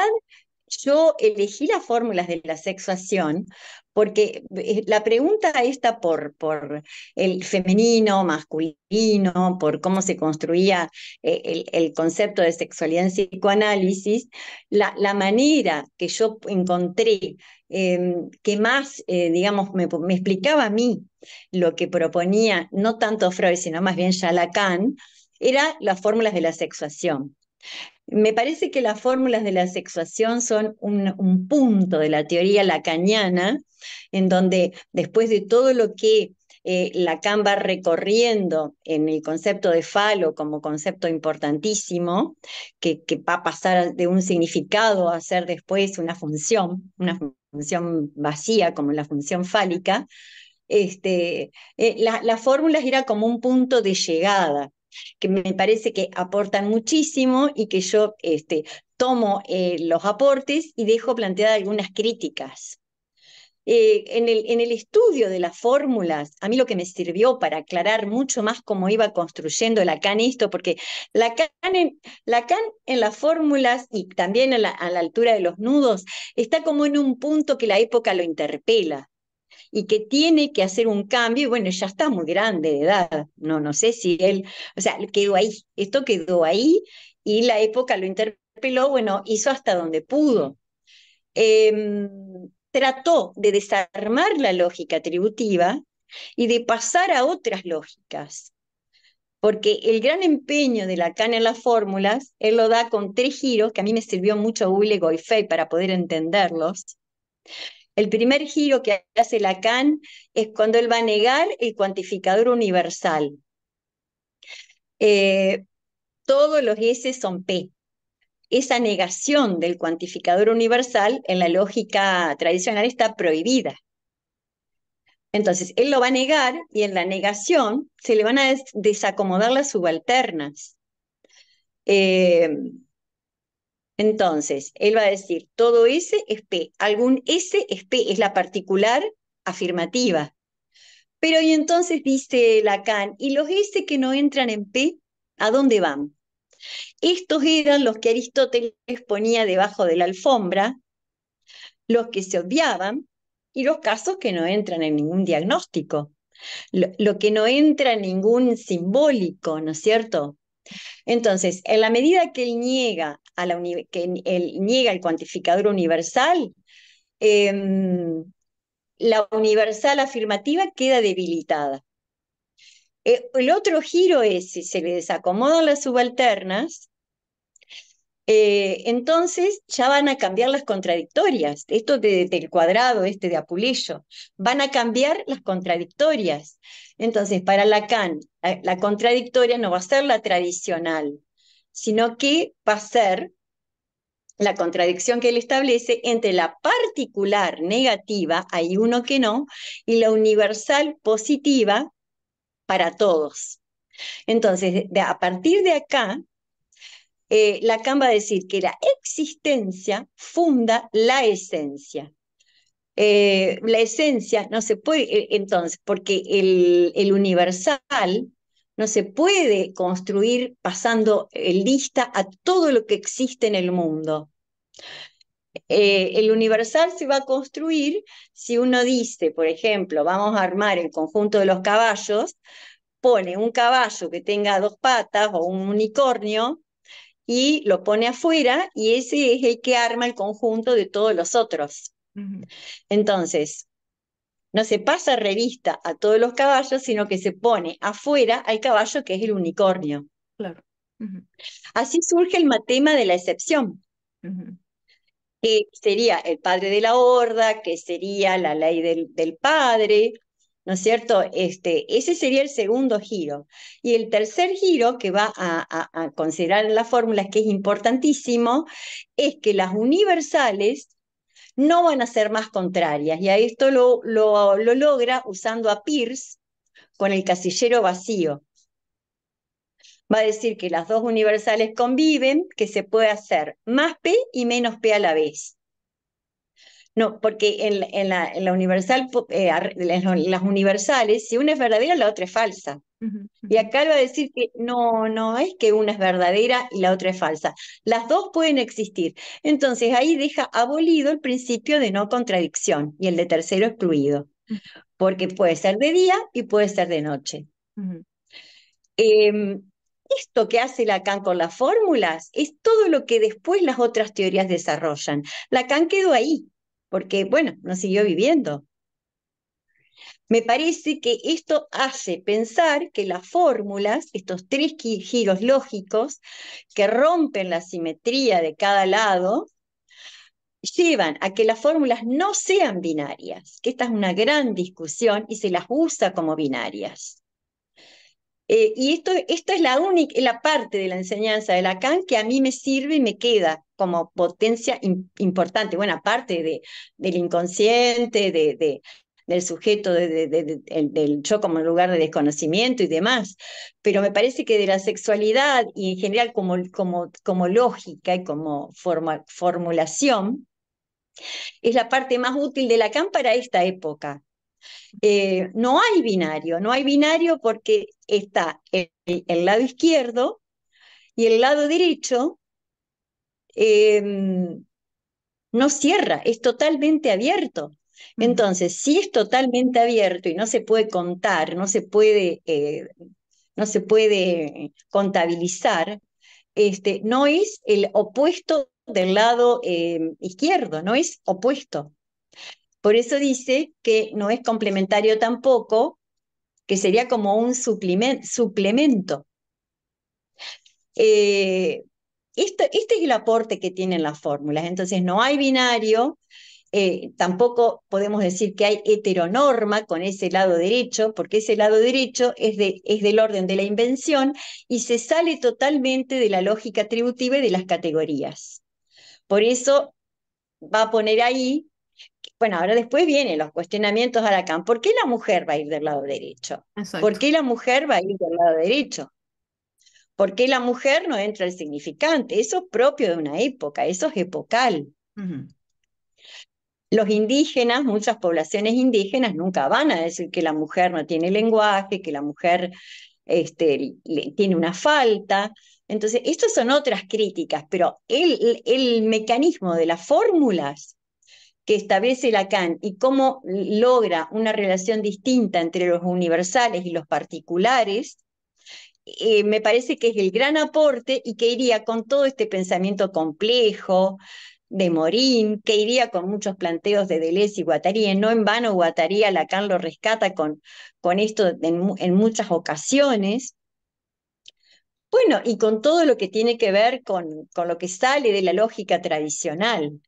yo elegí las fórmulas de la sexuación porque eh, la pregunta esta por, por el femenino, masculino, por cómo se construía eh, el, concepto de sexualidad en psicoanálisis, la, manera que yo encontré em, que más, eh, digamos, me, explicaba a mí lo que proponía no tanto Freud, sino más bien ya era las fórmulas de la sexuación. Me parece que las fórmulas de la sexuación son un, punto de la teoría lacaniana, en donde después de todo lo que eh, Lacan va recorriendo en el concepto de falo como concepto importantísimo, que, va a pasar de un significado a ser después una función, una función vacía como la función fálica, las este, fórmulas eh, la, era como un punto de llegada, que me parece que aportan muchísimo y que yo este, tomo eh, los aportes y dejo planteadas algunas críticas. Eh, en, el, estudio de las fórmulas, a mí lo que me sirvió para aclarar mucho más cómo iba construyendo Lacan esto, porque Lacan en, en las fórmulas y también a la altura de los nudos está como en un punto que la época lo interpela y que tiene que hacer un cambio, y bueno, ya está muy grande de edad, no, no sé si él, o sea, quedó ahí, esto quedó ahí y la época lo interpeló, bueno, hizo hasta donde pudo. Em, trató de desarmar la lógica atributiva y de pasar a otras lógicas, porque el gran empeño de Lacan en las fórmulas, él lo da con tres giros, que a mí me sirvió mucho y Goifei para poder entenderlos, el primer giro que hace Lacan es cuando él va a negar el cuantificador universal. Eh, todos los S son P. Esa negación del cuantificador universal en la lógica tradicional está prohibida. Entonces, él lo va a negar y en la negación se le van a desacomodar las subalternas. Eh, entonces, él va a decir, todo ese es P, algún S es P, es la particular afirmativa. Pero y entonces dice Lacan, ¿y los S que no entran en P, a dónde van? Estos eran los que Aristóteles ponía debajo de la alfombra, los que se obviaban y los casos que no entran en ningún diagnóstico, lo que no entra en ningún simbólico, ¿no es cierto? Entonces, en la medida que él niega, el cuantificador universal, em, la universal afirmativa queda debilitada. Eh, el otro giro es, si se le desacomodan las subalternas, eh, entonces ya van a cambiar las contradictorias, esto del cuadrado, este de Apulillo, van a cambiar las contradictorias. Entonces, para Lacan, la, contradictoria no va a ser la tradicional, sino que va a ser la contradicción que él establece entre la particular negativa, hay uno que no, y la universal positiva para todos. Entonces, a partir de acá, eh, Lacan va a decir que la existencia funda la esencia. Eh, la esencia no se puede, eh, entonces, porque el, universal no se puede construir pasando lista a todo lo que existe en el mundo. Eh, el universal se va a construir si uno dice, por ejemplo, vamos a armar el conjunto de los caballos, pone un caballo que tenga dos patas o un unicornio y lo pone afuera y ese es el que arma el conjunto de todos los otros. Entonces, no se pasa revista a todos los caballos, sino que se pone afuera al caballo que es el unicornio. Claro. Así surge el matema de la excepción, que sería el padre de la horda, que sería la ley del, padre, ¿no es cierto? Este, ese sería el segundo giro. Y el tercer giro que va a, a considerar las fórmulas, que es importantísimo, es que las universales no van a ser más contrarias. Y a esto lo, logra usando a Pierce con el casillero vacío. Va a decir que las dos universales conviven, que se puede hacer más P y menos P a la vez. No, porque en, la, universal, eh, las universales, si una es verdadera, la otra es falsa. Y acá va a decir que no, no es que una es verdadera y la otra es falsa. Las dos pueden existir. Entonces ahí deja abolido el principio de no contradicción y el de tercero excluido, porque puede ser de día y puede ser de noche. Em, esto que hace Lacan con las fórmulas es todo lo que después las otras teorías desarrollan. Lacan quedó ahí porque, bueno, no siguió viviendo. Me parece que esto hace pensar que las fórmulas, estos tres giros lógicos que rompen la simetría de cada lado, llevan a que las fórmulas no sean binarias, que esta es una gran discusión y se las usa como binarias. Eh, y esto, es la, única, la parte de la enseñanza de Lacan que a mí me sirve y me queda como potencia importante, bueno, aparte del inconsciente, de, del sujeto, del yo como lugar de desconocimiento y demás, pero me parece que de la sexualidad y en general como, como, como lógica y como formulación, es la parte más útil de Lacan para esta época, eh, no hay binario, no hay binario porque está el, lado izquierdo y el lado derecho em, no cierra, es totalmente abierto. Entonces, si es totalmente abierto y no se puede contar, no se puede, eh, no se puede contabilizar, este, no es el opuesto del lado em, izquierdo, no es opuesto. Por eso dice que no es complementario tampoco, que sería como un suplemento. Eh, este es el aporte que tienen las fórmulas. Entonces, no hay binario, eh, tampoco podemos decir que hay heteronorma con ese lado derecho, porque ese lado derecho es, de, es del orden de la invención y se sale totalmente de la lógica atributiva y de las categorías. Por eso va a poner ahí bueno, ahora después vienen los cuestionamientos de Lacan. ¿Por qué la mujer va a ir del lado derecho? ¿Por qué la mujer va a ir del lado derecho? ¿Por qué la mujer no entra al significante? Eso es propio de una época, eso es epocal. Los indígenas, muchas poblaciones indígenas nunca van a decir que la mujer no tiene lenguaje, que la mujer este, tiene una falta. Entonces, estas son otras críticas, pero el mecanismo de las fórmulas que establece Lacan y cómo logra una relación distinta entre los universales y los particulares, eh, me parece que es el gran aporte y que iría con todo este pensamiento complejo de Morín, que iría con muchos planteos de Deleuze y Guattari. No en vano Guattari Lacan lo rescata con, con esto en, en muchas ocasiones. Bueno, y con todo lo que tiene que ver con, con, lo que sale de la lógica tradicional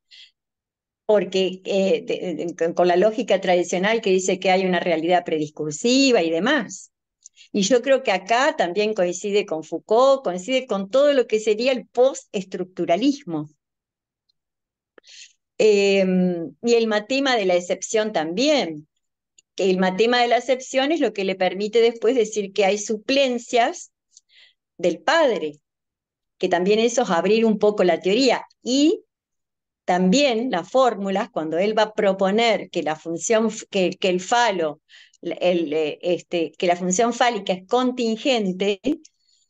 porque eh, eh, eh, con la lógica tradicional que dice que hay una realidad prediscursiva y demás. Y yo creo que acá también coincide con Foucault, coincide con todo lo que sería el postestructuralismo. Em, y el matema de la excepción también. Que el matema de la excepción es lo que le permite después decir que hay suplencias del padre, que también eso es abrir un poco la teoría. Y también las fórmulas, cuando él va a proponer que la función, que, el falo, eh, este, que la función fálica es contingente,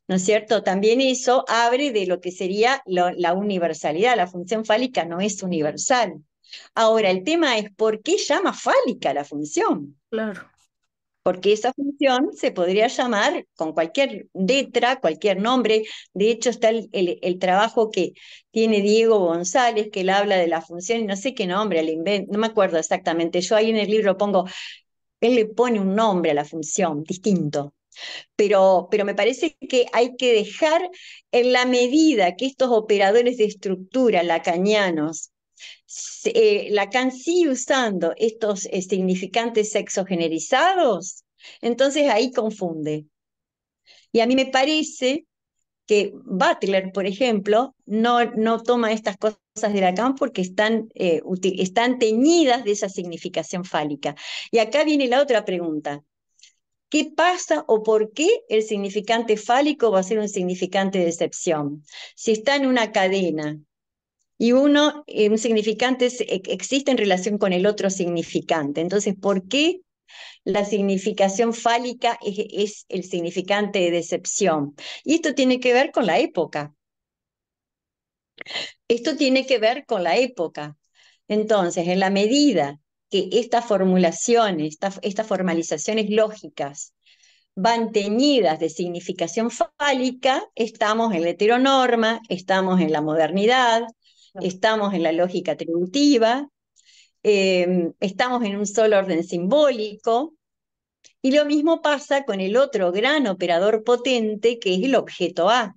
¿no es cierto? También eso abre de lo que sería la universalidad. La función fálica no es universal. Ahora, el tema es por qué llama fálica la función. Claro porque esa función se podría llamar con cualquier letra, cualquier nombre. De hecho, está el, trabajo que tiene Diego González, que él habla de la función, y no sé qué nombre, le invento, no me acuerdo exactamente. Yo ahí en el libro pongo, él le pone un nombre a la función distinto. Pero, pero me parece que hay que dejar en la medida que estos operadores de estructura, lacañanos, eh, Lacan sigue usando estos significantes eh, significantes sexogenerizados, entonces ahí confunde. Y a mí me parece que Butler, por ejemplo, no, no toma estas cosas de Lacan porque están, eh, están teñidas de esa significación fálica. Y acá viene la otra pregunta. ¿Qué pasa o por qué el significante fálico va a ser un significante de excepción? Si está en una cadena y uno, eh, un significante eh, existe en relación con el otro significante. Entonces, ¿por qué la significación fálica es, el significante de decepción? Y esto tiene que ver con la época. Esto tiene que ver con la época. Entonces, en la medida que estas formulaciones, estas formalizaciones lógicas van teñidas de significación fálica, estamos en la heteronorma, estamos en la modernidad, estamos en la lógica atributiva, em, estamos en un solo orden simbólico, y lo mismo pasa con el otro gran operador potente que es el objeto A.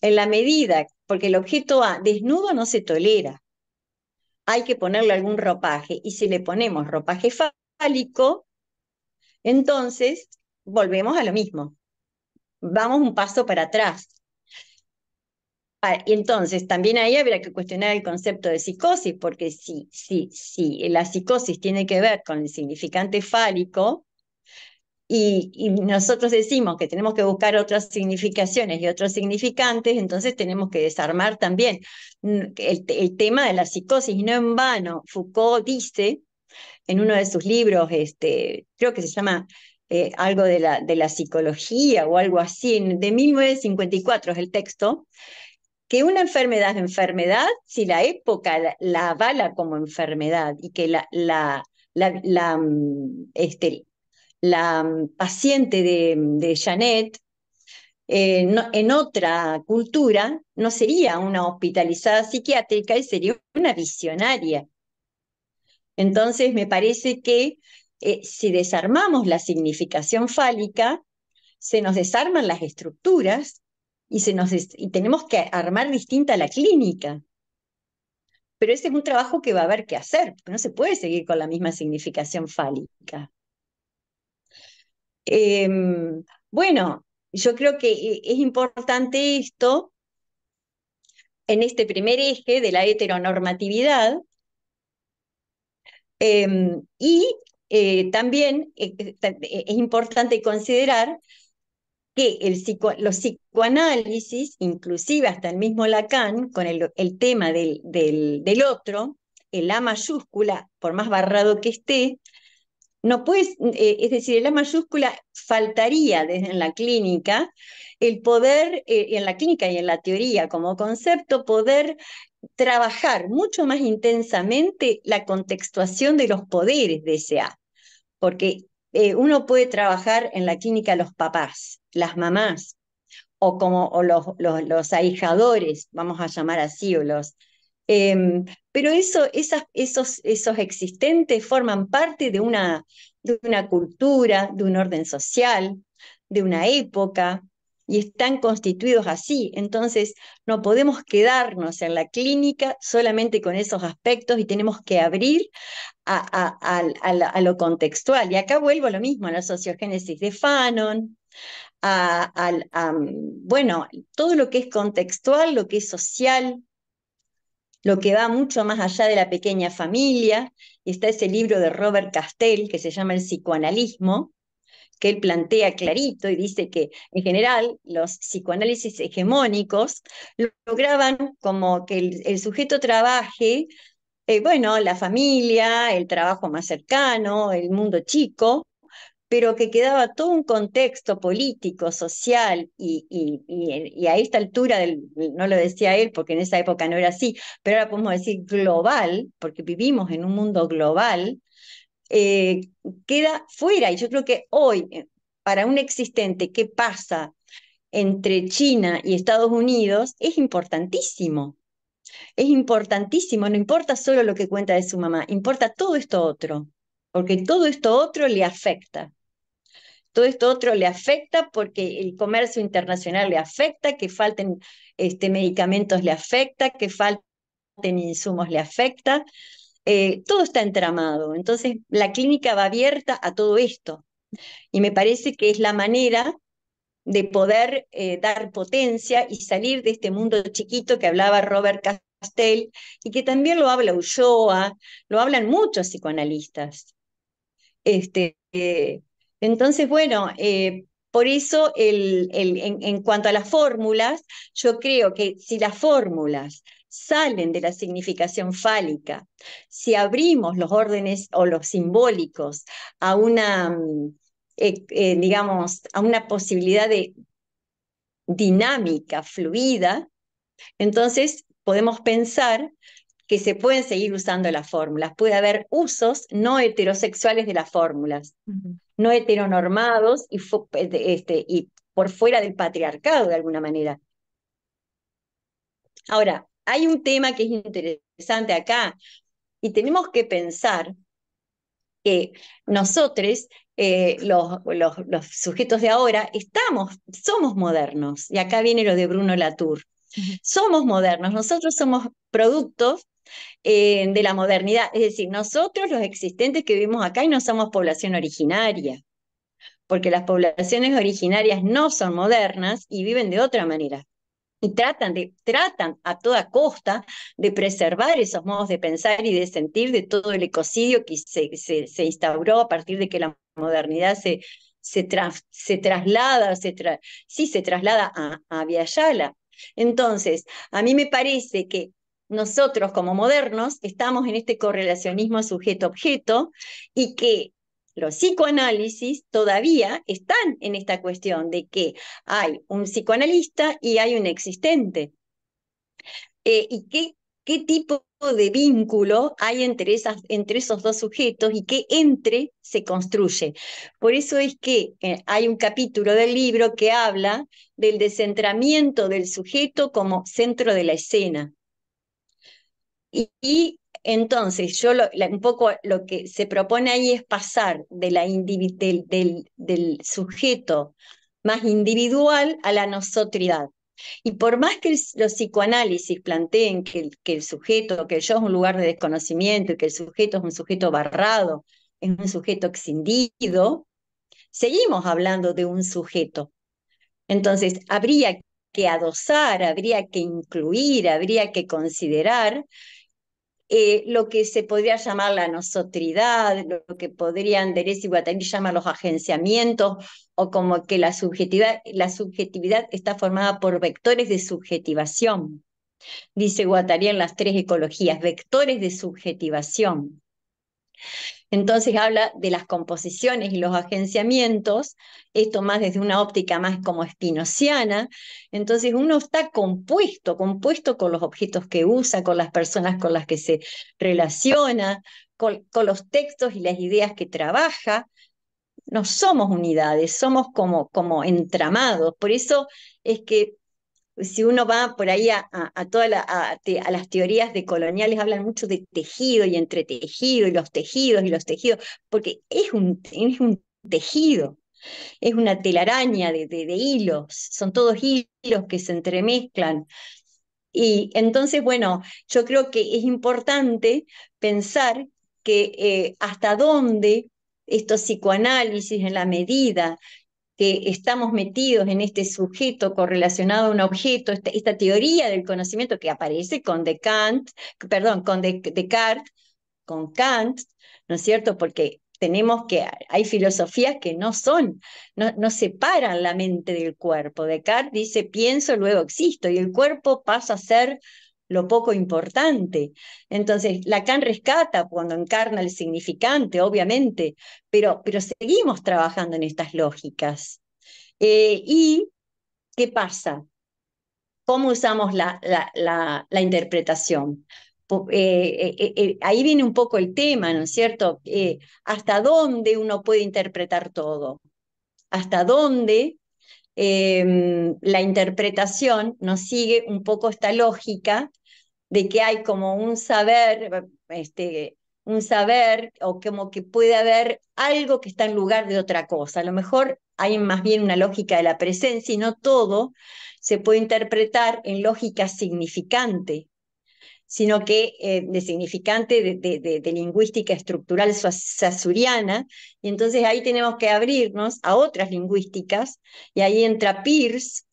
En la medida, porque el objeto A desnudo no se tolera, hay que ponerle algún ropaje, y si le ponemos ropaje fálico, entonces volvemos a lo mismo. Vamos un paso para atrás. Ah, entonces también ahí habría que cuestionar el concepto de psicosis, porque si, la psicosis tiene que ver con el significante fálico, y, nosotros decimos que tenemos que buscar otras significaciones y otros significantes, entonces tenemos que desarmar también mm, el, tema de la psicosis. Y no en vano, Foucault dice en uno de sus libros, este, creo que se llama eh, algo de la, de la psicología o algo así, de 1954 es el texto, que una enfermedad es enfermedad si la época la, avala como enfermedad y que la, la, la mm, este, mm, paciente de, mm, Janet eh, en otra cultura no sería una hospitalizada psiquiátrica y sería una visionaria. Entonces me parece que eh, si desarmamos la significación fálica, se nos desarman las estructuras y, tenemos que armar distinta la clínica. Pero ese es un trabajo que va a haber que hacer, no se puede seguir con la misma significación fálica. Em, bueno, yo creo que eh, es importante esto en este primer eje de la heteronormatividad em, y eh, también eh, es importante considerar que el los psicoanálisis, inclusive hasta el mismo Lacan, con el, tema del, otro, el A mayúscula, por más barrado que esté, no puedes, eh, es decir, el A mayúscula faltaría desde en la clínica, el poder, eh, en la clínica y en la teoría como concepto, poder trabajar mucho más intensamente la contextuación de los poderes de ese A, porque eh, uno puede trabajar en la clínica los papás, las mamás o como o los, los, ahijadores, vamos a llamar así, o los... Em, pero eso, esos, esos existentes forman parte de una, de una cultura, de un orden social, de una época, y están constituidos así. Entonces, no podemos quedarnos en la clínica solamente con esos aspectos y tenemos que abrir a, a lo contextual. Y acá vuelvo lo mismo, a la sociogénesis de Fanon, a, mm, bueno, todo lo que es contextual, lo que es social, lo que va mucho más allá de la pequeña familia. Y está ese libro de Robert Castell que se llama El psicoanalismo, que él plantea clarito y dice que en general los psicoanálisis hegemónicos lograban como que el, sujeto trabaje, eh, bueno, la familia, el trabajo más cercano, el mundo chico, pero que quedaba todo un contexto político, social, y, a esta altura, no lo decía él porque en esa época no era así, pero ahora podemos decir global, porque vivimos en un mundo global, eh, queda fuera. Y yo creo que hoy, eh, para un existente, ¿qué pasa entre China y Estados Unidos? Es importantísimo. Es importantísimo, no importa solo lo que cuenta de su mamá, importa todo esto otro, porque todo esto otro le afecta todo esto otro le afecta porque el comercio internacional le afecta, que falten este, medicamentos le afecta, que falten insumos le afecta. Eh, todo está entramado. Entonces, la clínica va abierta a todo esto. Y me parece que es la manera de poder eh, dar potencia y salir de este mundo chiquito que hablaba Robert Castell y que también lo habla Ulloa, lo hablan muchos psicoanalistas. Este, eh, entonces, bueno, eh, por eso en, cuanto a las fórmulas, yo creo que si las fórmulas salen de la significación fálica, si abrimos los órdenes o los simbólicos a una, mm, eh, eh, digamos, a una posibilidad de dinámica fluida, entonces podemos pensar que se pueden seguir usando las fórmulas. Puede haber usos no heterosexuales de las fórmulas no heteronormados y, pues, este, y por fuera del patriarcado de alguna manera. Ahora, hay un tema que es interesante acá y tenemos que pensar que nosotros, eh, los, sujetos de ahora, estamos, somos modernos. Y acá viene lo de Bruno Latour. Somos modernos, nosotros somos productos eh, de la modernidad. Es decir, nosotros los existentes que vivimos acá y no somos población originaria, porque las poblaciones originarias no son modernas y viven de otra manera. Y tratan, de, tratan a toda costa de preservar esos modos de pensar y de sentir de todo el ecocidio que se, instauró a partir de que la modernidad se, se, se traslada, se se traslada a, a Entonces, a mí me parece que nosotros como modernos estamos en este correlacionismo sujeto-objeto y que los psicoanálisis todavía están en esta cuestión de que hay un psicoanalista y hay un existente. Eh, ¿Y qué, tipo de vínculo hay entre, entre esos dos sujetos y qué entre se construye? Por eso es que eh, hay un capítulo del libro que habla del descentramiento del sujeto como centro de la escena. Y, entonces, yo un poco lo que se propone ahí es pasar de la del, del, sujeto más individual a la nosotridad. Y por más que los psicoanálisis planteen que el, que el sujeto, que el yo es un lugar de desconocimiento y que el sujeto es un sujeto barrado, es un sujeto excindido, seguimos hablando de un sujeto. Entonces, habría que adosar, habría que incluir, habría que considerar eh, lo que se podría llamar la nosotridad, lo que podrían Andrés y Guattari llamar los agenciamientos, o como que la subjetividad, la subjetividad está formada por vectores de subjetivación. Dice Guattari en las tres ecologías, vectores de subjetivación. Entonces habla de las composiciones y los agenciamientos, esto más desde una óptica más como espinosiana. Entonces uno está compuesto, compuesto con los objetos que usa, con las personas con las que se relaciona, con, con los textos y las ideas que trabaja. No somos unidades, somos como, como entramados. Por eso es que si uno va por ahí a, todas las teorías de coloniales, hablan mucho de tejido y entretejido y los tejidos y los tejidos, porque es un, es un tejido, es una telaraña de, hilos, son todos hilos que se entremezclan. Y entonces, bueno, yo creo que es importante pensar que eh, hasta dónde estos psicoanálisis en la medida estamos metidos en este sujeto correlacionado a un objeto, esta, teoría del conocimiento que aparece con Descartes, perdón, con Descartes, con Kant, ¿no es cierto? Porque tenemos que, hay filosofías que no son, no, no, separan la mente del cuerpo. Descartes dice, pienso, luego existo, y el cuerpo pasa a ser lo poco importante. Entonces, Lacan rescata cuando encarna el significante, obviamente, pero, pero seguimos trabajando en estas lógicas. Eh, ¿Y qué pasa? ¿Cómo usamos la, la, interpretación? Eh, eh, ahí viene un poco el tema, ¿no es cierto? ¿Hasta dónde uno puede interpretar todo? ¿Hasta dónde em, la interpretación nos sigue un poco esta lógica de que hay como un saber, este, un saber o como que puede haber algo que está en lugar de otra cosa. A lo mejor hay más bien una lógica de la presencia y no todo se puede interpretar en lógica significante, sino que eh, de significante de, lingüística estructural sasuriana, y entonces ahí tenemos que abrirnos a otras lingüísticas, y ahí entra Peirce,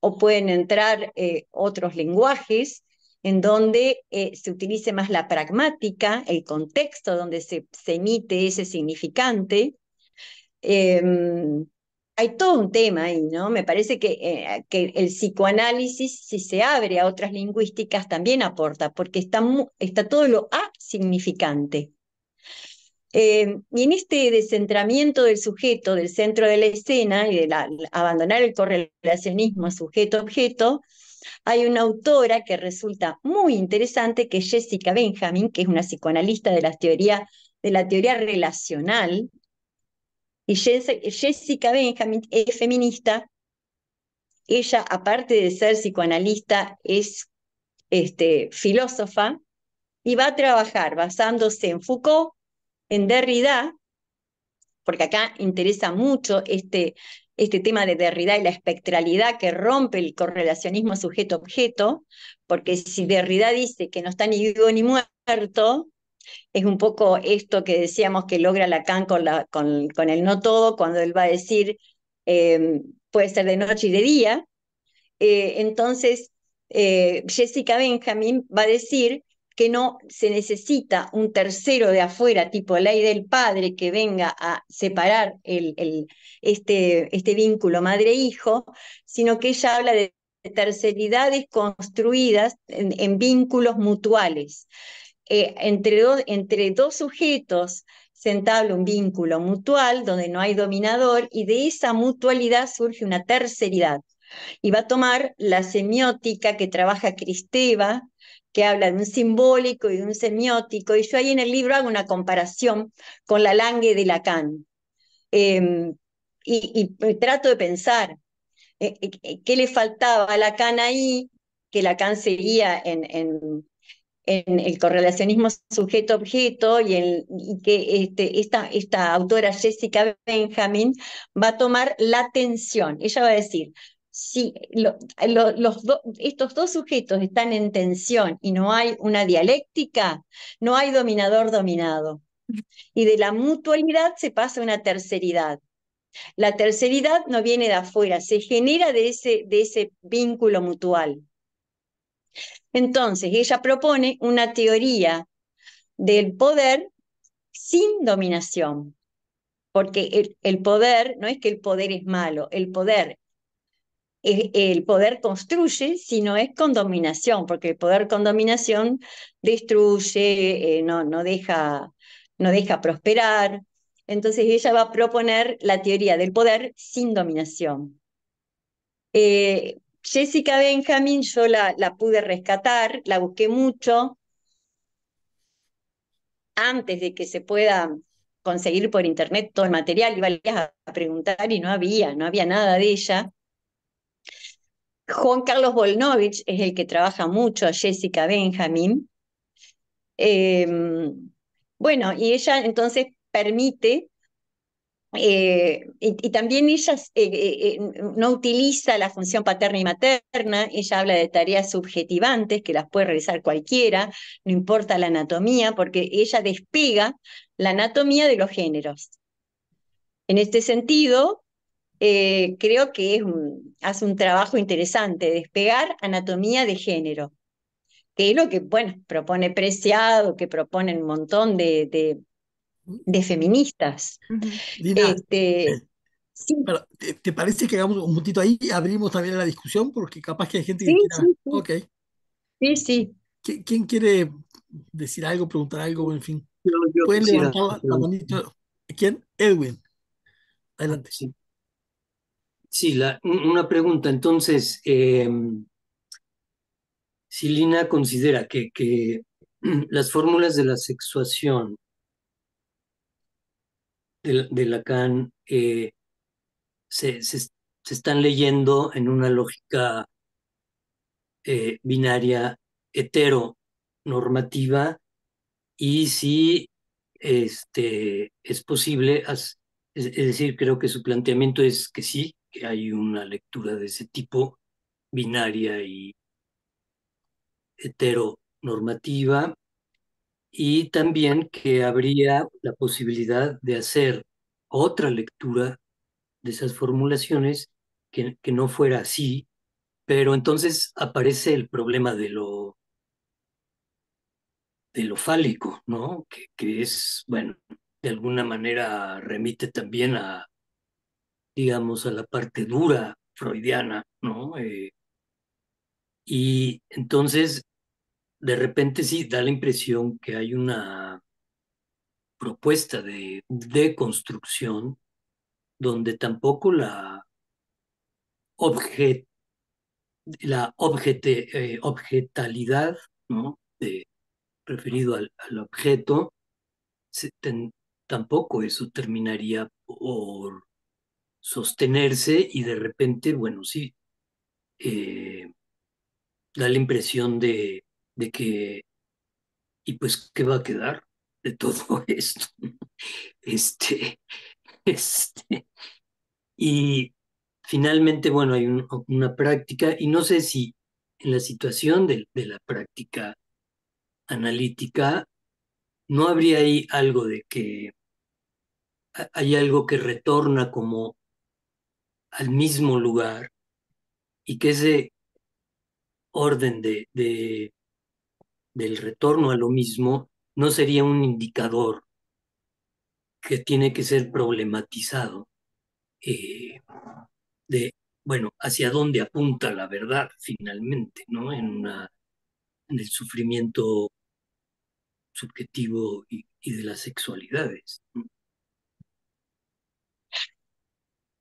o pueden entrar eh, otros lenguajes, en donde eh, se utilice más la pragmática, el contexto donde se, emite ese significante. Em, hay todo un tema ahí, ¿no? Me parece eh, que, el psicoanálisis, si se abre a otras lingüísticas, también aporta, porque está, todo lo asignificante. Em, y en este descentramiento del sujeto, del centro de la escena y de abandonar el correlacionismo sujeto-objeto, hay una autora que resulta muy interesante, que es Jessica Benjamin, que es una psicoanalista de la teoría, de la teoría relacional. Y Jessica Benjamin es feminista. Ella, aparte de ser psicoanalista, es este, filósofa y va a trabajar basándose en Foucault, en Derrida, porque acá interesa mucho este, este tema de Derrida y la espectralidad que rompe el correlacionismo sujeto-objeto, porque si Derrida dice que no está ni vivo ni muerto, es un poco esto que decíamos que logra Lacan con, la, con, con el no todo, cuando él va a decir em, puede ser de noche y de día. Eh, entonces, eh, Jessica Benjamin va a decir que no se necesita un tercero de afuera, tipo ley del padre, que venga a separar este, este vínculo madre-hijo, sino que ella habla de terceridades construidas en, vínculos mutuales. Eh, entre, entre dos sujetos se entabla un vínculo mutual donde no hay dominador y de esa mutualidad surge una terceridad. Y va a tomar la semiótica que trabaja Cristeva que habla de un simbólico y de un semiótico, y yo ahí en el libro hago una comparación con la langue de Lacan. Em, y, trato de pensar eh, eh, eh, qué le faltaba a Lacan ahí, que Lacan seguía en, el correlacionismo sujeto-objeto y, que este, esta, esta autora Jessica Benjamin va a tomar la atención, Ella va a decir, si los estos dos sujetos están en tensión y no hay una dialéctica, no hay dominador-dominado. Y de la mutualidad se pasa a una terceridad. La terceridad no viene de afuera, se genera de ese, de ese vínculo mutual. Entonces, ella propone una teoría del poder sin dominación, porque el, el, poder no es que el poder es malo, el poder el poder construye, sino es con dominación, porque el poder con dominación destruye, eh, no, no, deja, no deja prosperar. Entonces ella va a proponer la teoría del poder sin dominación. Eh, Jessica Benjamin, yo la, la pude rescatar, la busqué mucho antes de que se pueda conseguir por internet todo el material, iba a preguntar y no había, no había nada de ella. Juan Carlos Volnovich es el que trabaja mucho a Jessica Benjamin. Em, bueno, y ella entonces permite, eh, y, también ella eh, eh, no utiliza la función paterna y materna, ella habla de tareas subjetivantes que las puede realizar cualquiera, no importa la anatomía, porque ella despega la anatomía de los géneros. En este sentido, eh, creo que es hace un trabajo interesante, despegar anatomía de género, que es lo que, bueno, propone Preciado, que propone un montón de, de, feministas. Este, eh, ¿te, parece que hagamos un momentito ahí y abrimos también la discusión? Porque capaz que hay gente que quiera... Sí, sí, sí. ¿Quién quiere decir algo, preguntar algo, en fin? Pueden levantar la, ¿Quién? Edwin. Ah, Adelante. Sí. Sí, una pregunta. Entonces, em, si Lina considera que, las fórmulas de la sexuación de, Lacan eh, se, están leyendo en una lógica eh, binaria heteronormativa y si este, es posible, es decir, creo que su planteamiento es que sí, que hay una lectura de ese tipo, binaria y heteronormativa, y también que habría la posibilidad de hacer otra lectura de esas formulaciones que, que no fuera así, pero entonces aparece el problema de lo de lo fálico, ¿no? Que, que es, bueno, de alguna manera remite también a, digamos, a la parte dura freudiana, ¿no? Eh, y entonces, de repente sí, da la impresión que hay una propuesta de, deconstrucción donde tampoco la, objet, la eh, objetalidad, ¿no? referido al, objeto, tampoco eso terminaría por sostenerse y de repente, bueno, sí, eh, da la impresión de, de que, ¿y pues qué va a quedar de todo esto? Este, este. Y finalmente, bueno, hay una práctica y no sé si en la situación de, de la práctica analítica, no habría ahí algo de que hay algo que retorna como al mismo lugar y que ese orden de, del retorno a lo mismo no sería un indicador que tiene que ser problematizado eh, de, bueno, hacia dónde apunta la verdad finalmente, ¿no? En, una, el sufrimiento subjetivo y, y de las sexualidades.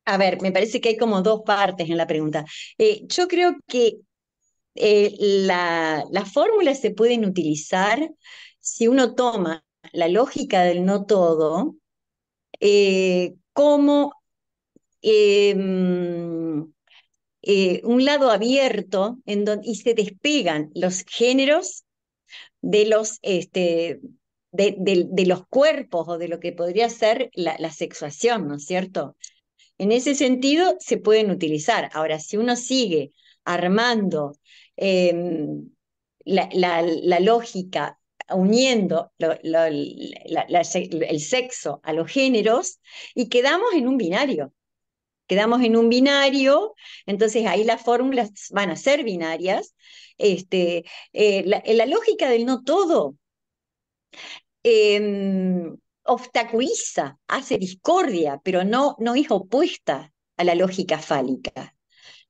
a ver, me parece que hay como dos partes en la pregunta. Eh, yo creo que eh, las fórmulas se pueden utilizar si uno toma la lógica del no todo eh, como em, un lado abierto en donde, y se despegan los géneros de los este, de, los cuerpos o de lo que podría ser la sexuación, ¿no es cierto? En ese sentido, se pueden utilizar. Ahora, si uno sigue armando em, la, lógica, uniendo el sexo a los géneros, y quedamos en un binario. Quedamos en un binario, entonces ahí las fórmulas van a ser binarias. Este, eh, la, lógica del no todo. Em, obstaculiza, hace discordia, pero no, no es opuesta a la lógica fálica.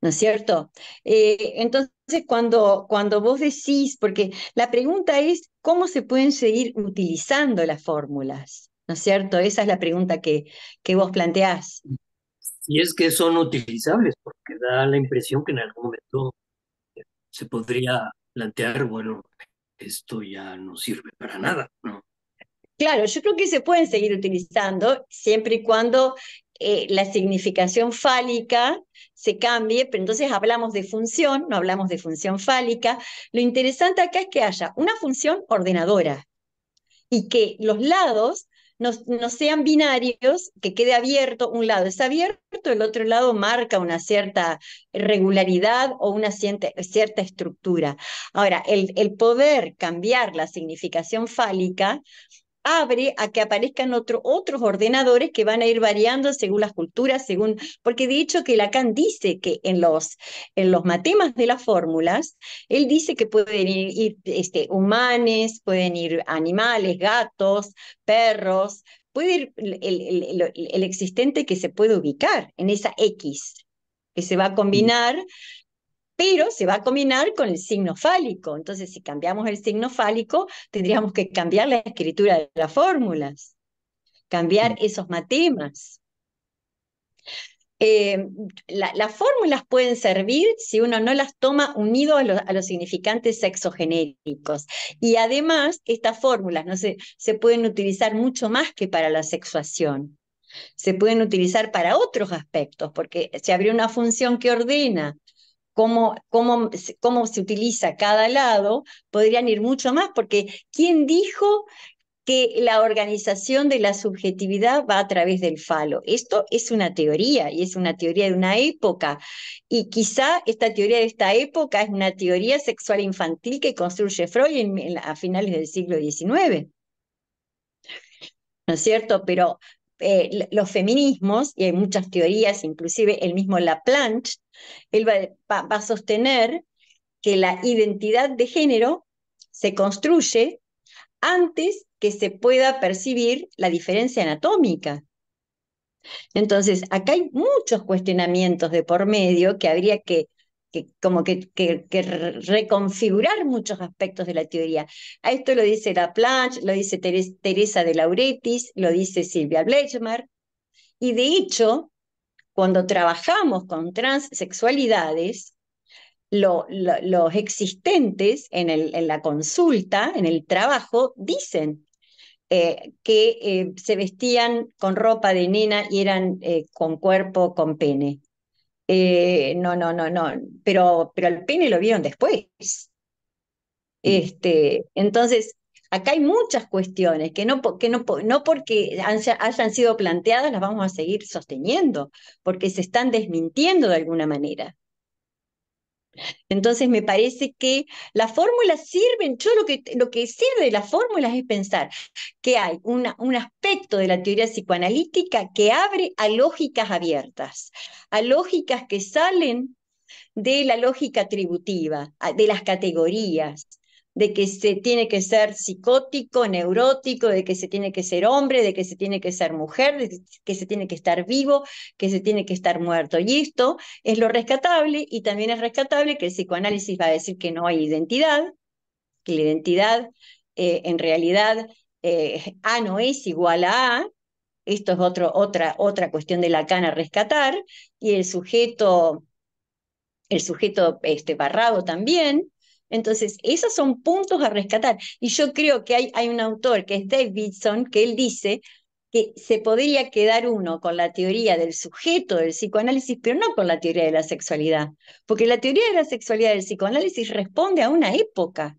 ¿No es cierto? Eh, entonces, cuando, cuando vos decís, porque la pregunta es, ¿cómo se pueden seguir utilizando las fórmulas? ¿No es cierto? Esa es la pregunta que, que vos planteás. Y es que son utilizables, porque da la impresión que en algún momento se podría plantear, bueno, esto ya no sirve para nada, ¿no? Claro, yo creo que se pueden seguir utilizando siempre y cuando eh, la significación fálica se cambie, pero entonces hablamos de función, no hablamos de función fálica. Lo interesante acá es que haya una función ordenadora y que los lados no, sean binarios, que quede abierto, un lado es abierto, el otro lado marca una cierta regularidad o una cierta, estructura. Ahora, el, el poder cambiar la significación fálica abre a que aparezcan otros ordenadores que van a ir variando según las culturas, según, porque de hecho que Lacan dice que en los, en los matemas de las fórmulas, él dice que pueden ir, este, humanes, pueden ir animales, gatos, perros, puede ir el, el existente que se puede ubicar en esa X que se va a combinar pero se va a combinar con el signo fálico. Entonces, si cambiamos el signo fálico, tendríamos que cambiar la escritura de las fórmulas, cambiar mm. esos matemas. Eh, las fórmulas pueden servir si uno no las toma unido a, los significantes sexogenéricos. Y además, estas fórmulas no se, se pueden utilizar mucho más que para la sexuación. Se pueden utilizar para otros aspectos, porque se abre una función que ordena cómo, cómo, se utiliza cada lado, podrían ir mucho más, porque ¿quién dijo que la organización de la subjetividad va a través del falo. Esto es una teoría y es una teoría de una época. Y quizá esta teoría de esta época es una teoría sexual infantil que construye Freud a finales del siglo XIX. ¿No es cierto? Pero eh, los feminismos, y hay muchas teorías, inclusive el mismo Laplanche, él va, a sostener que la identidad de género se construye antes que se pueda percibir la diferencia anatómica. Entonces, acá hay muchos cuestionamientos de por medio que habría que, como que, que, reconfigurar muchos aspectos de la teoría. A esto lo dice Laplanche, lo dice Teresa de Lauretis, lo dice Silvia Blechmar, y de hecho, cuando trabajamos con transexualidades, los existentes en, la consulta, en el trabajo, dicen eh, que eh, se vestían con ropa de nena y eran eh, con cuerpo, con pene. no, no, no, no, pero, pero el pene lo vieron después. Mm. Este, entonces, acá hay muchas cuestiones que no, no, no porque hayan sido planteadas las vamos a seguir sosteniendo, porque se están desmintiendo de alguna manera. Entonces me parece que las fórmulas sirven, yo lo que, lo que sirve de las fórmulas es pensar que hay un aspecto de la teoría psicoanalítica que abre a lógicas abiertas, a lógicas que salen de la lógica atributiva, de las categorías, de que se tiene que ser psicótico, neurótico, de que se tiene que ser hombre, de que se tiene que ser mujer, de que se tiene que estar vivo, que se tiene que estar muerto. Y esto es lo rescatable y también es rescatable que el psicoanálisis va a decir que no hay identidad, que la identidad eh, en realidad eh, A no es igual a A, esto es otro, otra, otra cuestión de la a rescatar, y el sujeto, el sujeto este, barrado también, entonces, esos son puntos a rescatar. Y yo creo que hay, un autor que es Davidson, que él dice que se podría quedar uno con la teoría del sujeto del psicoanálisis, pero no con la teoría de la sexualidad, porque la teoría de la sexualidad del psicoanálisis responde a una época.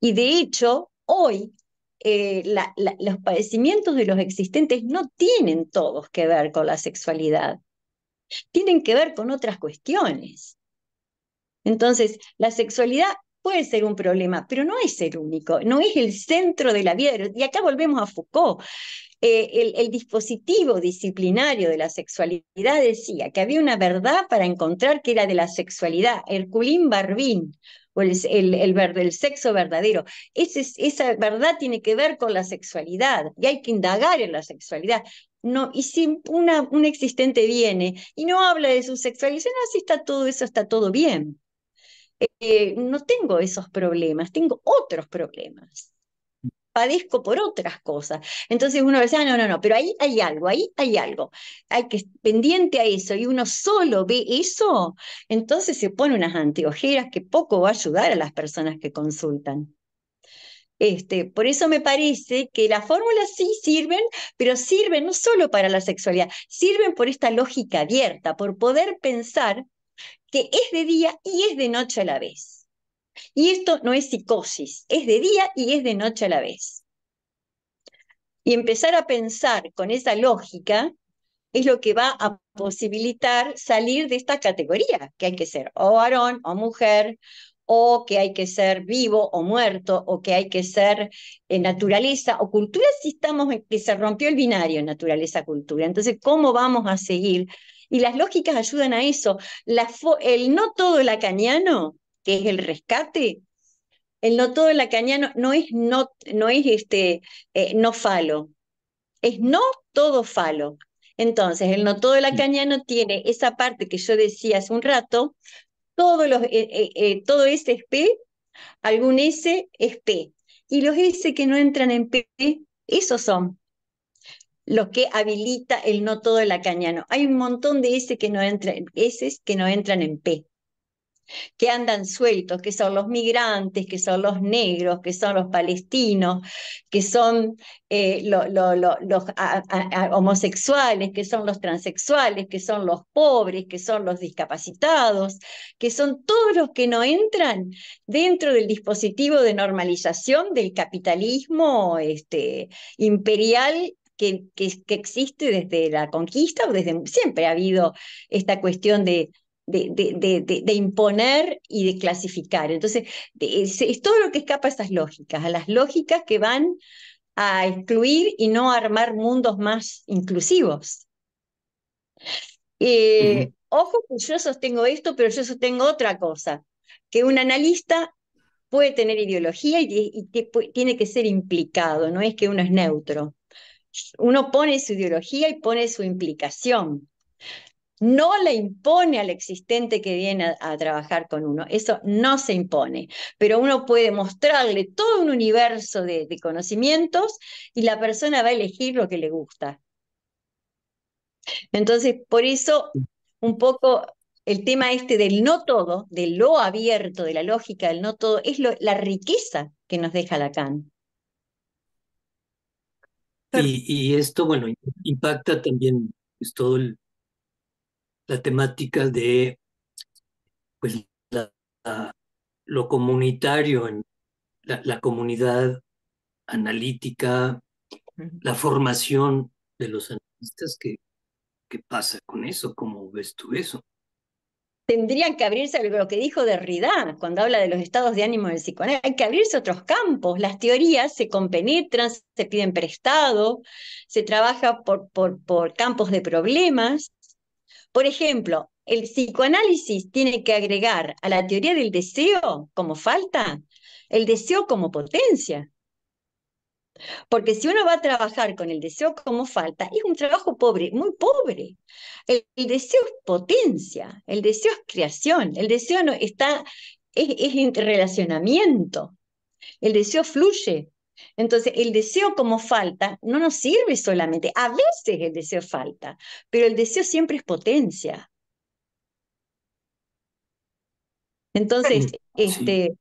Y de hecho, hoy eh, los padecimientos de los existentes no tienen todos que ver con la sexualidad, tienen que ver con otras cuestiones. Entonces, la sexualidad puede ser un problema, pero no es el único, no es el centro de la vida. Y acá volvemos a Foucault. Eh, el, dispositivo disciplinario de la sexualidad decía que había una verdad para encontrar que era de la sexualidad. Herculín Barbín, o el, sexo verdadero. esa verdad tiene que ver con la sexualidad y hay que indagar en la sexualidad. No, y si una, un existente viene y no habla de su sexualidad, no, si está todo eso, está todo bien. Eh, no tengo esos problemas, tengo otros problemas. Padezco por otras cosas. Entonces uno dice, ah, no, no, no, pero ahí hay algo, ahí hay algo. Hay que pendiente a eso y uno solo ve eso, entonces se pone unas antiojeras que poco va a ayudar a las personas que consultan. Este, por eso me parece que las fórmulas sí sirven, pero sirven no solo para la sexualidad, sirven por esta lógica abierta, por poder pensar que es de día y es de noche a la vez. Y esto no es psicosis, es de día y es de noche a la vez. Y empezar a pensar con esa lógica es lo que va a posibilitar salir de esta categoría, que hay que ser o varón o mujer, o que hay que ser vivo o muerto, o que hay que ser eh, naturaleza o cultura, si estamos en que se rompió el binario naturaleza-cultura. Entonces, ¿cómo vamos a seguir y las lógicas ayudan a eso. el no todo lacañano, que es el rescate, el no todo lacañano no es no, es este eh, no falo, es no todo falo. Entonces, el no todo lacañano tiene esa parte que yo decía hace un rato, los, eh, eh, todo ese es P, algún S es P. Y los S que no entran en P, esos son lo que habilita el no todo el lacaniano. Hay un montón de ese que no entran, que no entran en P, que andan sueltos, que son los migrantes, que son los negros, que son los palestinos, que son eh, los homosexuales, que son los transexuales, que son los pobres, que son los discapacitados, que son todos los que no entran dentro del dispositivo de normalización del capitalismo este, imperial que, que, existe desde la conquista o desde siempre ha habido esta cuestión de, de, imponer y de clasificar. Entonces, es, todo lo que escapa a esas lógicas, a las lógicas que van a excluir y no a armar mundos más inclusivos. Eh, ojo que yo sostengo esto, pero yo sostengo otra cosa, que un analista puede tener ideología y tiene que ser implicado, no es que uno es neutro uno pone su ideología y pone su implicación. No le impone al existente que viene a, trabajar con uno, eso no se impone, pero uno puede mostrarle todo un universo de, conocimientos y la persona va a elegir lo que le gusta. Entonces, por eso, un poco el tema este del no todo, de lo abierto, de la lógica del no todo, es la riqueza que nos deja Lacan. Y, esto, bueno, impacta también pues, todo la temática de pues, lo comunitario en la, comunidad analítica, la formación de los analistas ¿Qué pasa con eso, cómo ves tú eso tendrían que abrirse lo que dijo Derrida cuando habla de los estados de ánimo del psicoanálisis. Hay que abrirse otros campos. Las teorías se compenetran, se piden prestado, se trabaja por, por, por campos de problemas. Por ejemplo, el psicoanálisis tiene que agregar a la teoría del deseo como falta el deseo como potencia. Porque si uno va a trabajar con el deseo como falta, es un trabajo pobre, muy pobre. El, deseo es potencia, el deseo es creación, el deseo no está, es, es relacionamiento, el deseo fluye. Entonces, el deseo como falta no nos sirve solamente. A veces el deseo falta, pero el deseo siempre es potencia. Entonces, este,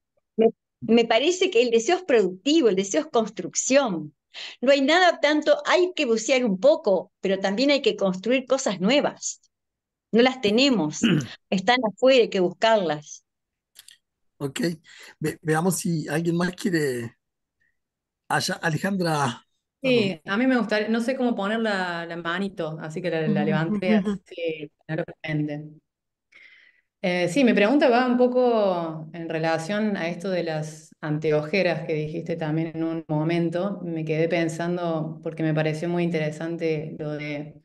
me parece que el deseo es productivo, el deseo es construcción. No hay nada tanto, hay que bucear un poco, pero también hay que construir cosas nuevas. No las tenemos, están afuera, hay que buscarlas. Ok, veamos si alguien más quiere. Allá, Alejandra. Sí, a mí me gustaría, no sé cómo poner la, la manito, así que la, levanté así, eh, sí, mi pregunta va un poco en relación a esto de las anteojeras que dijiste también en un momento. Me quedé pensando, porque me pareció muy interesante lo de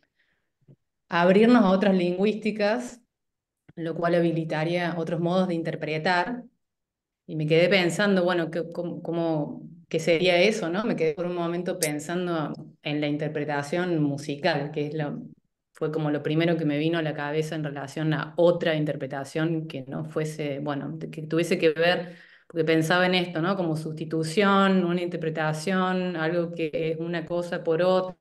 abrirnos a otras lingüísticas, lo cual habilitaría otros modos de interpretar. Y me quedé pensando, bueno, ¿qué, cómo, sería eso? ¿no? Me quedé por un momento pensando en la interpretación musical, que es lo, fue como lo primero que me vino a la cabeza en relación a otra interpretación que no fuese, bueno, que tuviese que ver, porque pensaba en esto, ¿no? Como sustitución, una interpretación, algo que es una cosa por otra,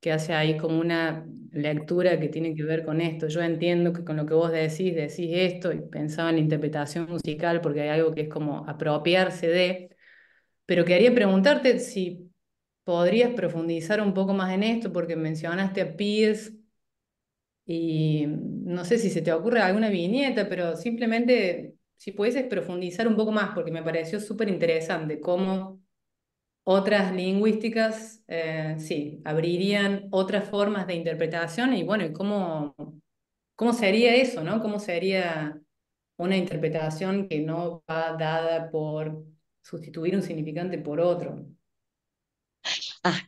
que hace ahí como una lectura que tiene que ver con esto. Yo entiendo que con lo que vos decís, decís esto, y pensaba en interpretación musical, porque hay algo que es como apropiarse de, pero quería preguntarte si podrías profundizar un poco más en esto, porque mencionaste a Pierce y no sé si se te ocurre alguna viñeta, pero simplemente si pudieses profundizar un poco más, porque me pareció súper interesante cómo otras lingüísticas, eh, sí, abrirían otras formas de interpretación y bueno, ¿cómo, cómo sería eso, no? ¿Cómo sería una interpretación que no va dada por sustituir un significante por otro? Ah,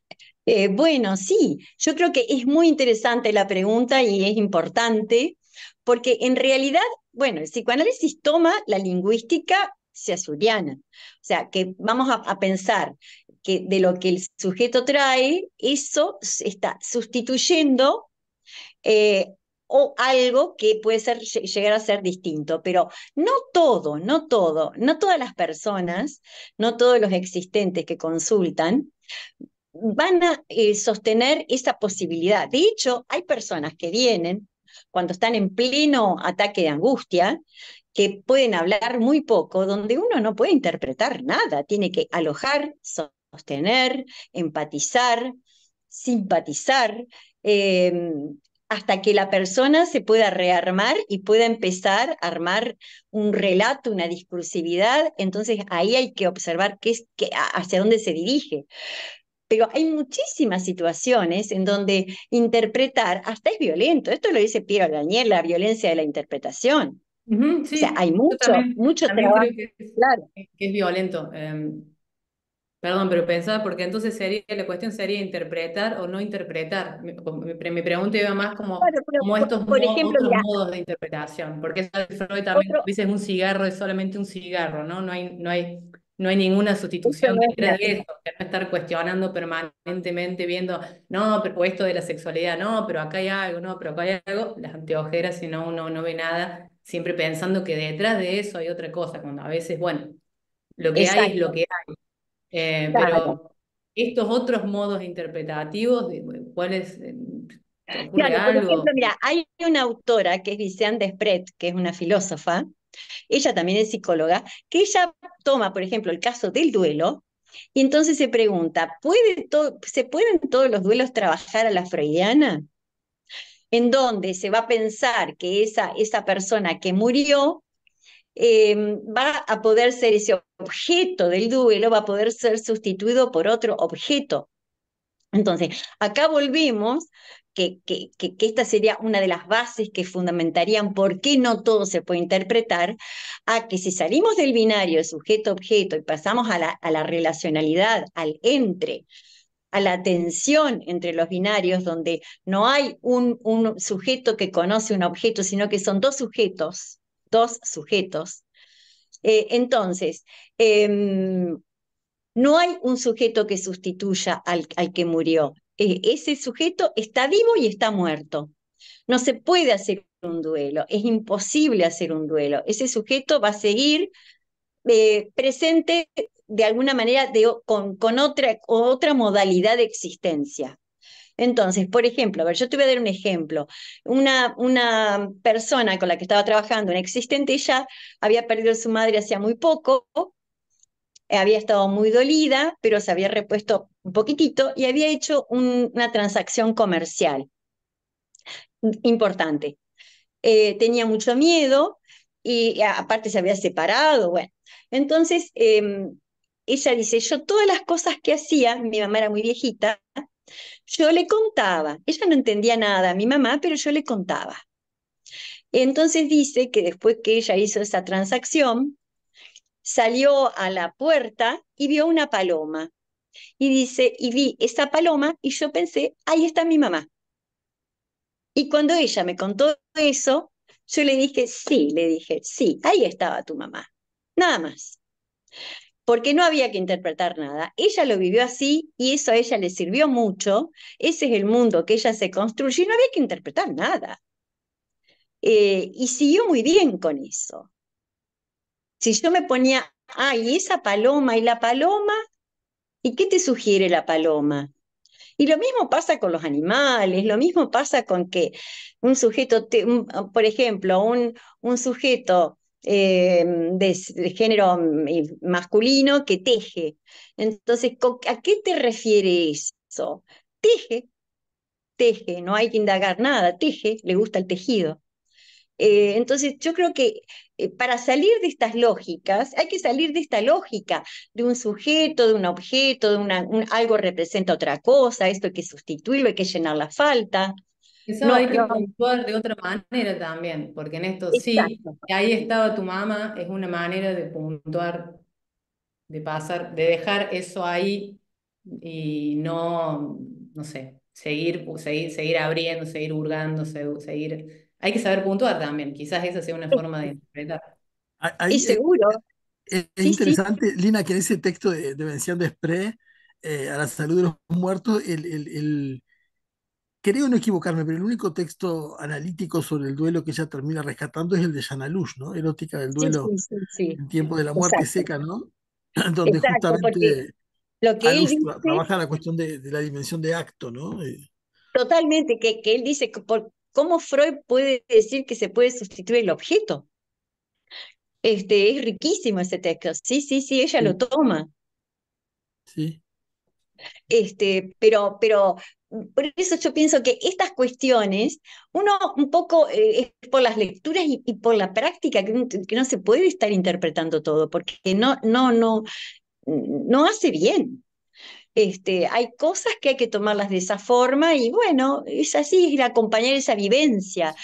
eh, bueno, sí, yo creo que es muy interesante la pregunta y es importante, porque en realidad, bueno, el psicoanálisis toma la lingüística seasuriana, o sea, que vamos a, pensar que de lo que el sujeto trae, eso está sustituyendo eh, o algo que puede ser, llegar a ser distinto, pero no todo, no todo, no todas las personas, no todos los existentes que consultan van a eh, sostener esa posibilidad. De hecho, hay personas que vienen cuando están en pleno ataque de angustia, que pueden hablar muy poco, donde uno no puede interpretar nada, tiene que alojar, sostener, empatizar, simpatizar, em, hasta que la persona se pueda rearmar y pueda empezar a armar un relato, una discursividad. Entonces ahí hay que observar qué hacia dónde se dirige pero hay muchísimas situaciones en donde interpretar hasta es violento. Esto lo dice Piero Daniel, la violencia de la interpretación. o sea, hay mucho, mucho trabajo. es, claro. es violento. Em, perdón, pero pensaba, porque entonces sería, la cuestión sería interpretar o no interpretar. Mi, mi pregunta iba más como, estos modos de interpretación, porque eso de Freud también dice un cigarro, es solamente un cigarro, ¿no? No hay, no hay no hay ninguna sustitución de eso, que no estar cuestionando permanentemente, viendo, no, pero esto de la sexualidad, no, pero acá hay algo, no, pero acá hay algo, las anteojeras, si no, uno no ve nada, siempre pensando que detrás de eso hay otra cosa, cuando a veces, bueno, lo que hay es lo que hay. Eh, pero estos otros modos interpretativos, ¿cuáles? Eh, claro, por ejemplo, hay una autora que es Vicente Despret, que es una filósofa, ella también es psicóloga, que ella toma, por ejemplo, el caso del duelo, y entonces se pregunta, ¿se pueden todos los duelos trabajar a la freudiana? En donde se va a pensar que esa, esa persona que murió em, va a poder ser ese objeto del duelo, va a poder ser sustituido por otro objeto. Entonces, acá volvemos que, esta sería una de las bases que fundamentarían por qué no todo se puede interpretar, a que si salimos del binario sujeto-objeto y pasamos a la, a la relacionalidad, al entre, a la tensión entre los binarios, donde no hay un, sujeto que conoce un objeto, sino que son dos sujetos, dos sujetos. Eh, entonces, em, no hay un sujeto que sustituya al que murió. Eh, ese sujeto está vivo y está muerto. No se puede hacer un duelo, es imposible hacer un duelo. Ese sujeto va a seguir eh, presente de alguna manera de, con, con, otra, otra modalidad de existencia. Entonces, por ejemplo, a ver, yo te voy a dar un ejemplo. Una, una persona con la que estaba trabajando, una existente, ella había perdido a su madre hacía muy poco, eh, había estado muy dolida, pero se había repuesto un poquitito, y había hecho una transacción comercial importante. Eh, tenía mucho miedo y aparte se había separado, bueno. Entonces, em, ella dice, yo todas las cosas que hacía, mi mamá era muy viejita, yo le contaba, ella no entendía nada a mi mamá, pero yo le contaba. Entonces dice que después que ella hizo esa transacción, salió a la puerta y vio una paloma y dice, y vi esa paloma y yo pensé, ahí está mi mamá. Y cuando ella me contó eso, yo le dije, sí, le dije, sí, ahí estaba tu mamá. Nada más. Porque no había que interpretar nada. Ella lo vivió así y eso a ella le sirvió mucho. Ese es el mundo que ella se construyó y no había que interpretar nada. Eh, y siguió muy bien con eso. Si yo me ponía, ay, esa paloma y la paloma ¿Y qué te sugiere la paloma? Y lo mismo pasa con los animales, lo mismo pasa con que un sujeto, por ejemplo, un, un sujeto em, de, de, género mm, masculino que teje. Entonces, ¿a qué te refiere eso? Teje, teje, no hay que indagar nada, teje, le gusta el tejido. Eh, entonces, yo creo que eh, para salir de estas lógicas, hay que salir de esta lógica de un sujeto, de un objeto, de una, algo representa otra cosa, esto hay que sustituirlo, hay que llenar la falta. Eso hay que puntuar de otra manera también, porque en esto sí, ahí estaba tu mamá, es una manera de puntuar, de pasar, de dejar eso ahí y no, no sé, seguir, seguir, seguir abriendo, seguir hurgando, seguir hay que saber puntuar también, quizás esa sea una forma de interpretar. Ahí, eh, seguro. Eh, es, interesante, Lina, que en ese texto de, mención de eh, a la salud de los muertos, el, el, el, creo no equivocarme, pero el único texto analítico sobre el duelo que ella termina rescatando es el de Janalush, ¿no? Erótica del duelo, en tiempo de la muerte seca, ¿no? Donde justamente lo trabaja la cuestión de, la dimensión de acto, ¿no? Totalmente, que, que él dice que por, ¿Cómo Freud puede decir que se puede sustituir el objeto? Este, es riquísimo ese texto. Sí, sí, sí, ella lo toma. Sí. Este, pero, pero por eso yo pienso que estas cuestiones, uno un poco eh, es por las lecturas y, por la práctica, que, que, no se puede estar interpretando todo, porque no, no, no, no hace bien. Este, hay cosas que hay que tomarlas de esa forma y bueno, es así, es acompañar esa vivencia.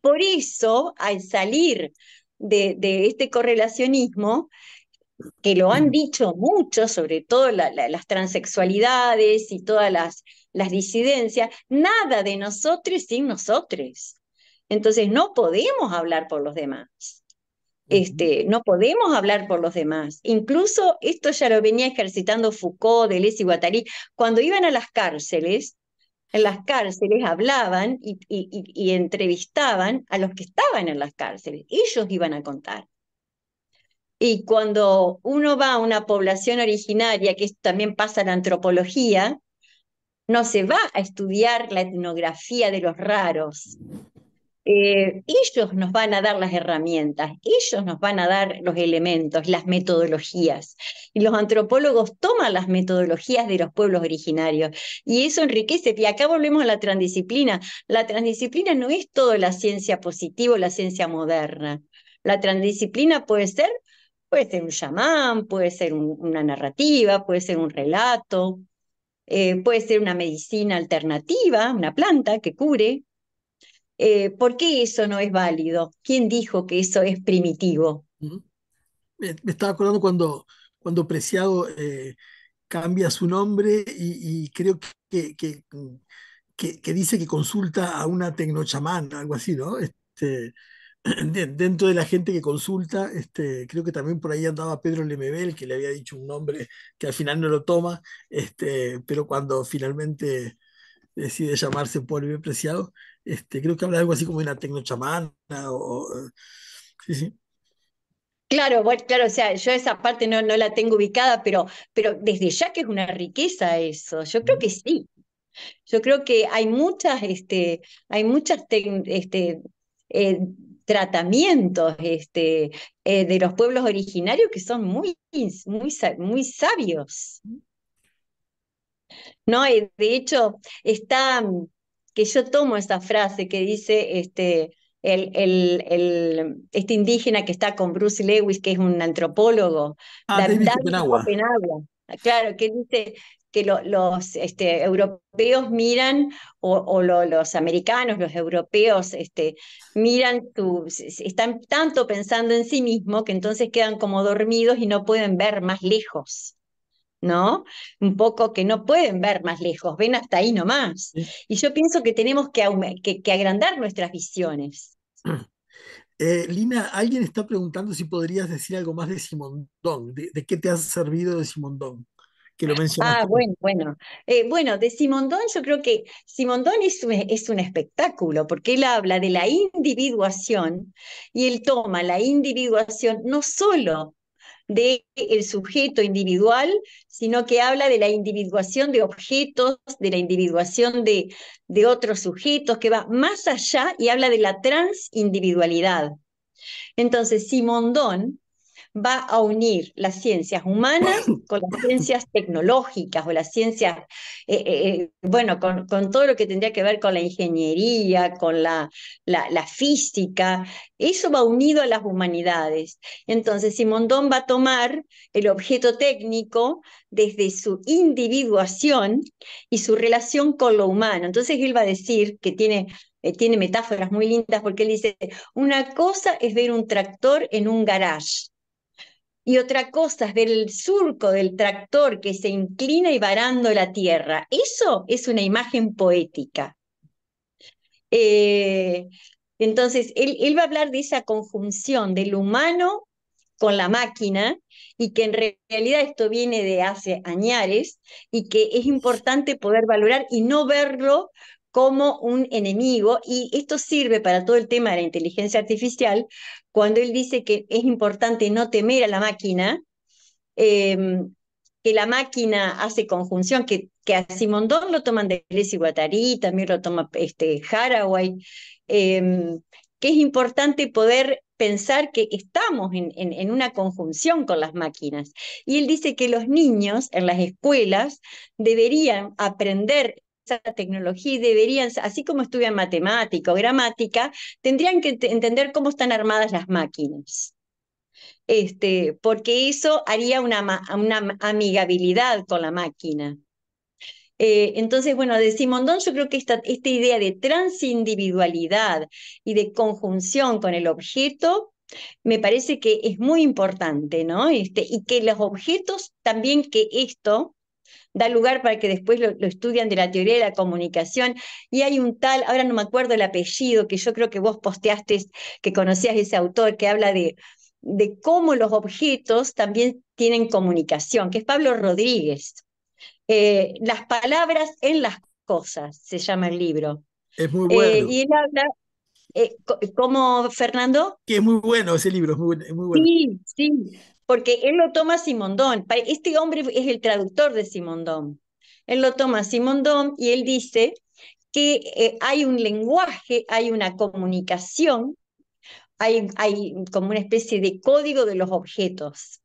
Por eso, al salir de, este correlacionismo, que lo han mm. dicho muchos, sobre todo las transexualidades y todas las disidencias, nada de nosotros sin nosotros. Entonces no podemos hablar por los demás. Este, no podemos hablar por los demás. Incluso esto ya lo venía ejercitando Foucault, Deleuze y Guattari. Cuando iban a las cárceles, en las cárceles hablaban y, y, entrevistaban a los que estaban en las cárceles. Ellos iban a contar. Y cuando uno va a una población originaria, que también pasa la antropología, no se va a estudiar la etnografía de los raros, eh, ellos nos van a dar las herramientas, ellos nos van a dar los elementos, las metodologías. Y los antropólogos toman las metodologías de los pueblos originarios y eso enriquece. Y acá volvemos a la transdisciplina. La transdisciplina no es todo la ciencia positiva o la ciencia moderna. La transdisciplina puede ser, puede ser un chamán, puede ser una narrativa, puede ser un relato, eh, puede ser una medicina alternativa, una planta que cure, eh, ¿Por qué eso no es válido? ¿Quién dijo que eso es primitivo? me, estaba acordando cuando, cuando Preciado eh, cambia su nombre y, creo que, que, dice que consulta a una tecnochamán, algo así, ¿no? Este, dentro de la gente que consulta, este, creo que también por ahí andaba Pedro Lemebel, que le había dicho un nombre que al final no lo toma, este, pero cuando finalmente decide llamarse Paul Preciado, este, creo que habla algo así como de una tecnochamana o... Sí, sí. Claro, bueno, claro, o sea, yo esa parte no, no la tengo ubicada, pero, pero desde ya que es una riqueza eso, yo creo que sí. Yo creo que hay muchas, este, hay muchas este, eh, tratamientos este, eh, de los pueblos originarios que son muy, muy, muy sabios. ¿No? Eh, de hecho, está yo tomo esa frase que dice este, el, el, este indígena que está con Bruce Lewis, que es un antropólogo, ah, claro, que dice que los este, europeos miran, o, los americanos, los europeos, este, miran, están tanto pensando en sí mismos que entonces quedan como dormidos y no pueden ver más lejos. ¿no? Un poco que no pueden ver más lejos, ven hasta ahí nomás. Y yo pienso que tenemos que, agrandar nuestras visiones. Ah. Eh, Lina, alguien está preguntando si podrías decir algo más de Simondón, de, qué te has servido de Simondón. Que lo ah, bueno, bueno. Eh, bueno, de Simondón yo creo que Simondón es es un espectáculo, porque él habla de la individuación y él toma la individuación no solo del sujeto individual, sino que habla de la individuación de objetos, de la individuación de, de otros sujetos, que va más allá y habla de la transindividualidad. Entonces, Simondón va a unir las ciencias humanas con las ciencias tecnológicas o las ciencias, eh, eh, eh, bueno, con, todo lo que tendría que ver con la ingeniería, con la, física. Eso va unido a las humanidades. Entonces, Simondón va a tomar el objeto técnico desde su individuación y su relación con lo humano. Entonces, él va a decir que tiene tiene metáforas muy lindas porque él dice, una cosa es ver un tractor en un garage y otra cosa es surco del tractor que se inclina y varando la tierra. Eso es una imagen poética. Eh, entonces, él, él, va a hablar de esa conjunción del humano con la máquina y que en realidad esto viene de hace añares y que es importante poder valorar y no verlo como un enemigo. Y esto sirve para todo el tema de la inteligencia artificial cuando él dice que es importante no temer a la máquina, em, que la máquina hace conjunción, que, que a Simondón lo toman de y Guattari, también lo toma este, Haraway, em, que es importante poder pensar que estamos en, en, una conjunción con las máquinas. Y él dice que los niños en las escuelas deberían aprender tecnología y deberían, así como estudian matemática o gramática, tendrían que entender cómo están armadas las máquinas. Este, porque eso haría una, una amigabilidad con la máquina. Eh, entonces, bueno, de Simondón yo creo que esta, esta idea de transindividualidad y de conjunción con el objeto me parece que es muy importante, ¿no? Este, y que los objetos también que esto da lugar para que después lo, estudian de la teoría de la comunicación. Y hay un tal, ahora no me acuerdo el apellido, que yo creo que vos posteaste, que conocías ese autor, que habla de, de cómo los objetos también tienen comunicación, que es Pablo Rodríguez. Eh, las palabras en las cosas, se llama el libro. Es muy eh, bueno. y él habla, eh, ¿Cómo, Fernando? Que es muy bueno ese libro, es muy, muy bueno. Sí, sí porque él lo toma Simondón. Este hombre es el traductor de Simondón. Él lo toma Simondón y él dice que eh, hay un lenguaje, hay una comunicación, hay, como una especie de código de los objetos.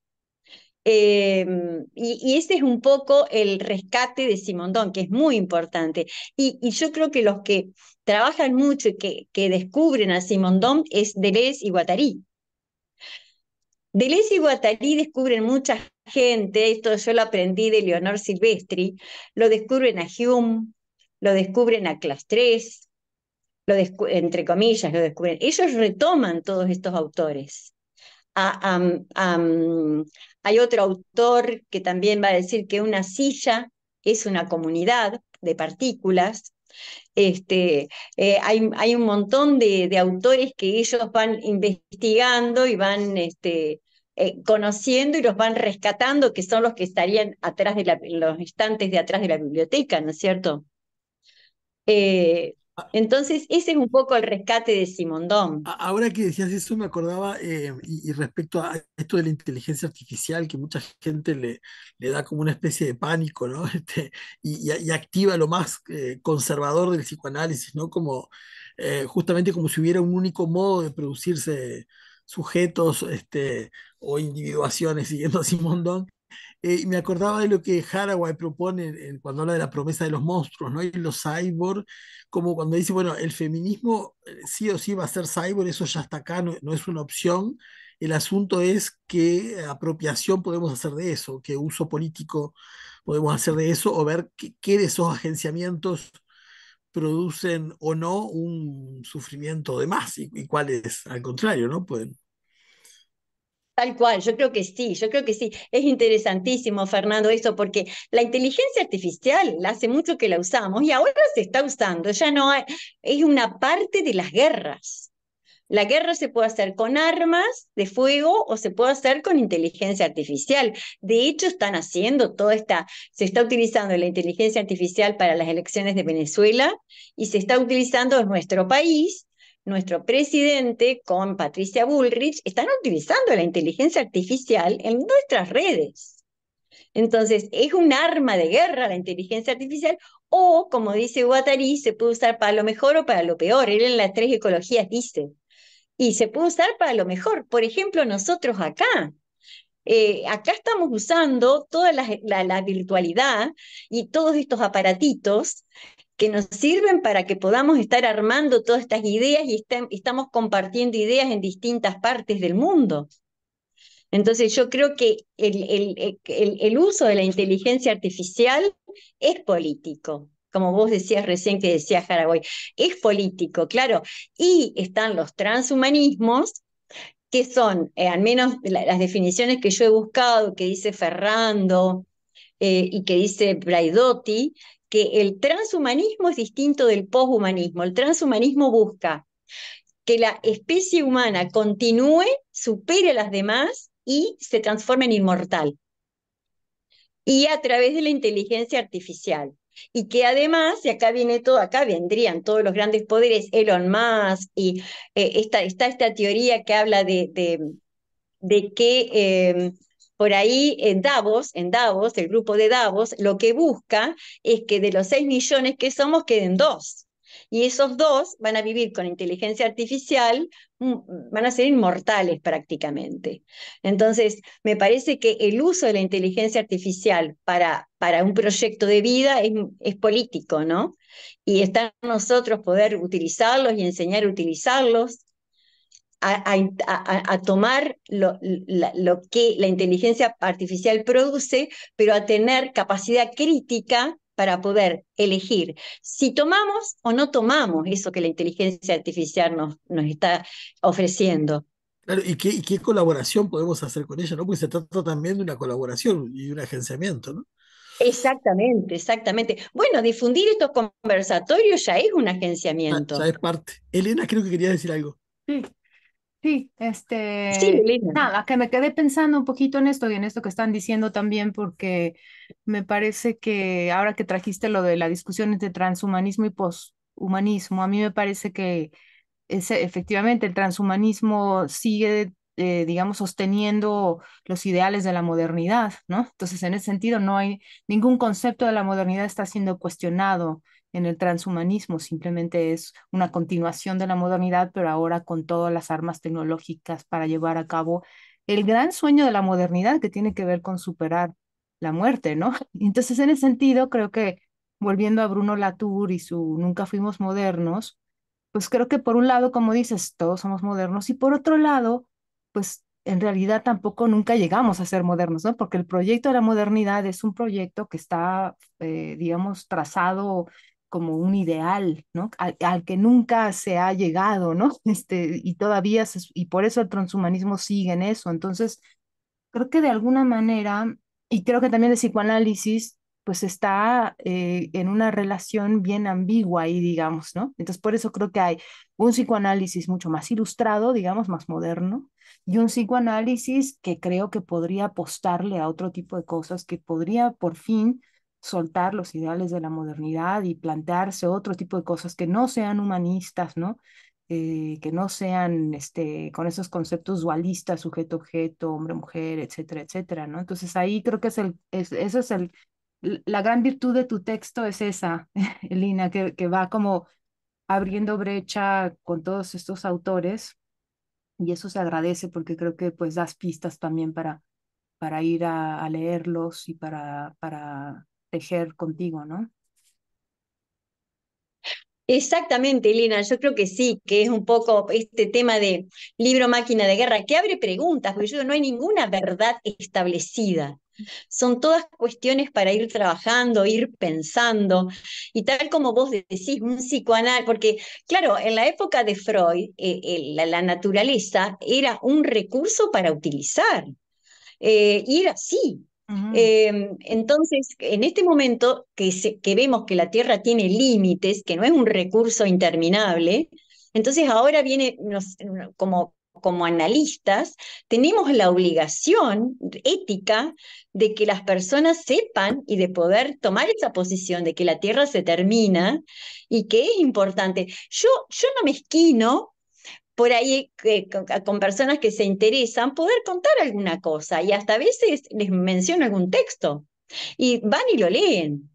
Em, y, ese es un poco el rescate de Simondón, que es muy importante. Y, yo creo que los que trabajan mucho y que, que descubren a Simondón es Deleuze y Guattari Deleuze y Guattari descubren mucha gente, esto yo lo aprendí de Leonor Silvestri, lo descubren a Hume, lo descubren a Clastres, lo entre comillas, lo descubren. Ellos retoman todos estos autores. hay otro autor que también va a decir que una silla es una comunidad de partículas. Este, eh, hay, un montón de, autores que ellos van investigando y van este, eh, conociendo y los van rescatando, que son los que estarían atrás de los estantes de atrás de la biblioteca, ¿no es cierto? Ah. Eh, entonces, ese es un poco el rescate de Simondón. Ahora que decías eso, me acordaba, eh, y, respecto a esto de la inteligencia artificial, que mucha gente le, le da como una especie de pánico, ¿no? Este, y, activa lo más conservador del psicoanálisis, ¿no? Como, justamente como si hubiera un único modo de producirse sujetos este, o individuaciones siguiendo a Simondón. Eh, me acordaba de lo que Haraway propone cuando habla de la promesa de los monstruos, ¿no? Y los cyborg, como cuando dice, bueno, el feminismo eh, sí o sí va a ser cyborg, eso ya está acá, no, es una opción. El asunto es qué apropiación podemos hacer de eso, qué uso político podemos hacer de eso, o ver qué de esos agenciamientos producen o no un sufrimiento de más y, cuál cuáles al contrario, ¿no? Pueden. Tal cual, yo creo que sí, yo creo que sí. Es interesantísimo, Fernando, eso, porque la inteligencia artificial hace mucho que la usamos y ahora se está usando, ya no hay, es una parte de las guerras. La guerra se puede hacer con armas de fuego o se puede hacer con inteligencia artificial. De hecho, están haciendo toda esta, se está utilizando la inteligencia artificial para las elecciones de Venezuela y se está utilizando en nuestro país. Nuestro presidente con Patricia Bullrich están utilizando la inteligencia artificial en nuestras redes. Entonces, es un arma de guerra la inteligencia artificial o, como dice Guattari, se puede usar para lo mejor o para lo peor. Él en las tres ecologías dice, y se puede usar para lo mejor. Por ejemplo, nosotros acá, eh, acá estamos usando toda la, virtualidad y todos estos aparatitos que nos sirven para que podamos estar armando todas estas ideas y estamos compartiendo ideas en distintas partes del mundo. Entonces yo creo que el, el uso de la inteligencia artificial es político como vos decías recién que decía Jaragoy, es político, claro. Y están los transhumanismos, que son, eh, al menos las definiciones que yo he buscado, que dice Ferrando eh, y que dice Braidotti, que el transhumanismo es distinto del poshumanismo. El transhumanismo busca que la especie humana continúe, supere a las demás y se transforme en inmortal. Y a través de la inteligencia artificial y que además, y acá viene todo, acá vendrían todos los grandes poderes, Elon Musk, y eh, está esta teoría que habla de, que eh, por ahí en Davos, en Davos, el grupo de Davos, lo que busca es que de los 6 millones que somos queden dos y esos dos van a vivir con inteligencia artificial, mm, mm, van a ser inmortales prácticamente. Entonces, me parece que el uso de la inteligencia artificial para, para un proyecto de vida es, político, ¿no? Y está en nosotros poder utilizarlos y enseñar a utilizarlos. A, tomar lo, lo, que la inteligencia artificial produce, pero a tener capacidad crítica para poder elegir si tomamos o no tomamos eso que la inteligencia artificial nos, nos está ofreciendo. Claro, ¿y qué, colaboración podemos hacer con ella? ¿no? Porque se trata también de una colaboración y un agenciamiento, ¿no? Exactamente, exactamente. Bueno, difundir estos conversatorios ya es un agenciamiento. es parte. Elena, creo que quería decir algo. Sí, Sí, este, nada, que me quedé pensando un poquito en esto y en esto que están diciendo también, porque me parece que ahora que trajiste lo de la discusión entre transhumanismo y poshumanismo, a mí me parece que ese, efectivamente el transhumanismo sigue, eh, digamos, sosteniendo los ideales de la modernidad, ¿no? Entonces, en ese sentido, no hay ningún concepto de la modernidad está siendo cuestionado en el transhumanismo, simplemente es una continuación de la modernidad, pero ahora con todas las armas tecnológicas para llevar a cabo el gran sueño de la modernidad que tiene que ver con superar la muerte, ¿no? Entonces, en ese sentido, creo que volviendo a Bruno Latour y su Nunca fuimos modernos, pues creo que por un lado, como dices, todos somos modernos y por otro lado, pues en realidad tampoco nunca llegamos a ser modernos, ¿no? Porque el proyecto de la modernidad es un proyecto que está, eh, digamos, trazado como un ideal, ¿no? Al, que nunca se ha llegado, ¿no? Este, y todavía, y por eso el transhumanismo sigue en eso. Entonces, creo que de alguna manera, y creo que también el psicoanálisis, pues está eh, en una relación bien ambigua y digamos, ¿no? Entonces, por eso creo que hay un psicoanálisis mucho más ilustrado, digamos, más moderno, y un psicoanálisis que creo que podría apostarle a otro tipo de cosas, que podría por fin soltar los ideales de la modernidad y plantearse otro tipo de cosas que no sean humanistas, ¿no? Eh, que no sean este, con esos conceptos dualistas, sujeto-objeto, hombre-mujer, etcétera, etcétera, ¿no? Entonces ahí creo que es el, es, eso es el, la gran virtud de tu texto es esa, Elina, que, que va como abriendo brecha con todos estos autores y eso se agradece porque creo que pues das pistas también para, para ir a, a leerlos y para, para contigo, ¿no? Exactamente, Elena, yo creo que sí, que es un poco este tema de libro máquina de guerra, que abre preguntas, porque yo no hay ninguna verdad establecida. Son todas cuestiones para ir trabajando, ir pensando, y tal como vos decís, un psicoanal, porque claro, en la época de Freud, eh, eh, la, naturaleza era un recurso para utilizar. Eh, y era así, Em, entonces, en este momento que, que vemos que la Tierra tiene límites, que no es un recurso interminable, entonces ahora viene nos, como, como analistas, tenemos la obligación ética de que las personas sepan y de poder tomar esa posición de que la Tierra se termina y que es importante. Yo, yo no me esquino por ahí con, personas que se interesan, poder contar alguna cosa y hasta a veces les menciono algún texto y van y lo leen.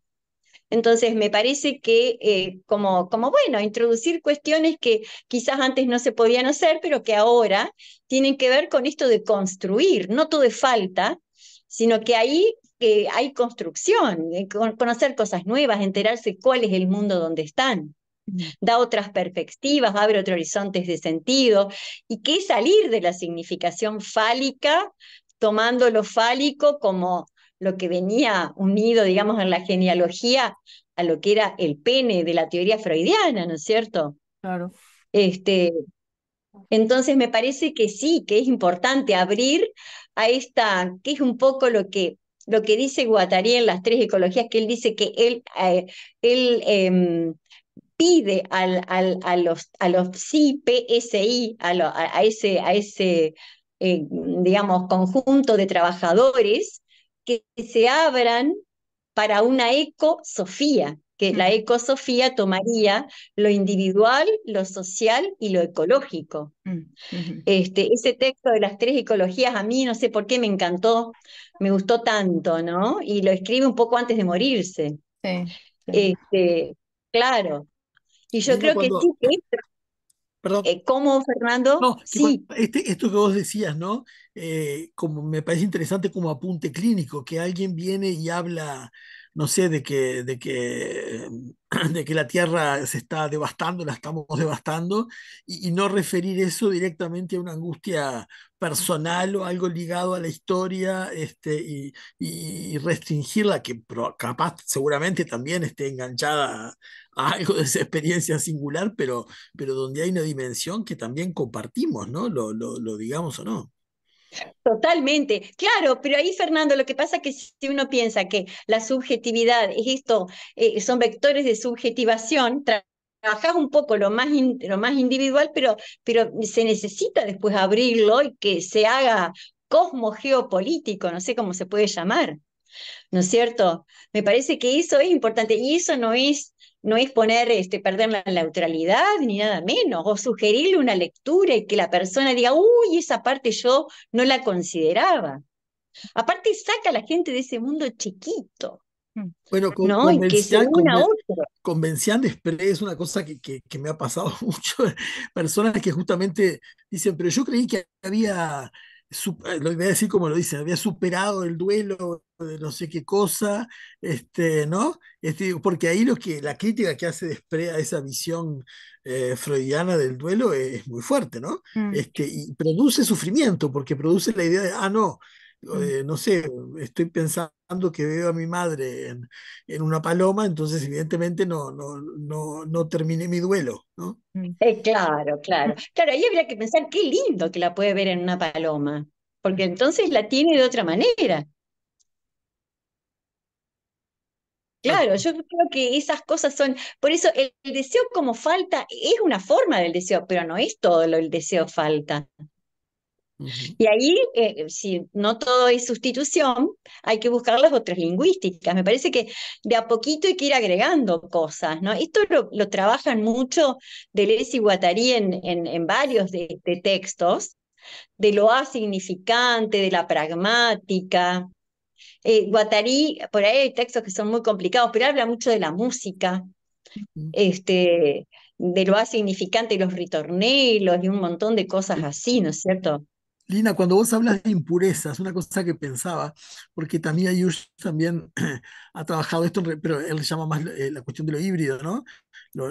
Entonces, me parece que eh, como, como, bueno, introducir cuestiones que quizás antes no se podían hacer, pero que ahora tienen que ver con esto de construir, no todo es falta, sino que ahí eh, hay construcción, eh, conocer cosas nuevas, enterarse cuál es el mundo donde están da otras perspectivas, abre otros horizontes de sentido, y que salir de la significación fálica, tomando lo fálico como lo que venía unido, digamos, en la genealogía a lo que era el pene de la teoría freudiana, ¿no es cierto? Claro. Este, entonces me parece que sí, que es importante abrir a esta, que es un poco lo que lo que dice Guattari en las tres ecologías, que él dice que él, eh, él em, pide al, a los, a los a, a, ese, a ese eh, digamos, conjunto de trabajadores que se abran para una ecosofía, que la mm. ecosofía tomaría lo individual, lo social y lo ecológico. Mm, este, ese texto de las tres ecologías a mí no sé por qué me encantó, me gustó tanto, ¿no? Y lo escribe un poco antes de morirse. Este, claro, y yo creo que sí, que eh, ¿Cómo, Fernando? sí. Este, esto que vos decías, ¿no? Eh, como me parece interesante como apunte clínico, que alguien viene y habla, no sé, de que, de que, de que la tierra se está devastando, la estamos devastando, y, no referir eso directamente a una angustia personal o algo ligado a la historia este, y, y restringirla, que capaz seguramente también esté enganchada algo de esa experiencia singular, pero, pero donde hay una dimensión que también compartimos, ¿no? Lo, lo, digamos o no. Totalmente, claro, pero ahí Fernando, lo que pasa es que si uno piensa que la subjetividad es esto, eh, son vectores de subjetivación, trabajas un poco lo más, lo más individual, pero, pero se necesita después abrirlo y que se haga cosmo geopolítico, no sé cómo se puede llamar. ¿no es cierto? Me parece que eso es importante y eso no es no es poner, este, perder la neutralidad ni nada menos, o sugerirle una lectura y que la persona diga, uy, esa parte yo no la consideraba. Aparte saca a la gente de ese mundo chiquito. Mm. Bueno, no, es una cosa que, que, que, me ha pasado mucho. Personas que justamente dicen, pero yo creí que había eh, lo voy a decir como lo dice, había superado el duelo de no sé qué cosa, este, ¿no? Este, porque ahí lo que, la crítica que hace desprea a esa visión eh, freudiana del duelo es, muy fuerte, ¿no? Mm. Este, y produce sufrimiento, porque produce la idea de, ah, no, eh, no sé, estoy pensando que veo a mi madre en, una paloma, entonces evidentemente no, no, no, terminé mi duelo, ¿no? Mm. Eh, claro, claro. Claro, ahí habría que pensar qué lindo que la puede ver en una paloma, porque entonces la tiene de otra manera. Claro, yo creo que esas cosas son, por eso el, deseo como falta es una forma del deseo, pero no es todo lo el deseo falta. Y ahí, eh, si no todo es sustitución, hay que buscar las otras lingüísticas. Me parece que de a poquito hay que ir agregando cosas, ¿no? Esto lo, trabajan mucho Deleuze y Guattari en, en, varios de, textos, de lo asignificante, de la pragmática. Eh, Guattari, por ahí hay textos que son muy complicados, pero habla mucho de la música, este, de lo asignificante, los ritornelos y un montón de cosas así, ¿no es cierto? Lina, cuando vos hablas de impurezas, una cosa que pensaba, porque también Ayush también ha trabajado esto, pero él llama más eh, la cuestión de lo híbrido, ¿no? Lo,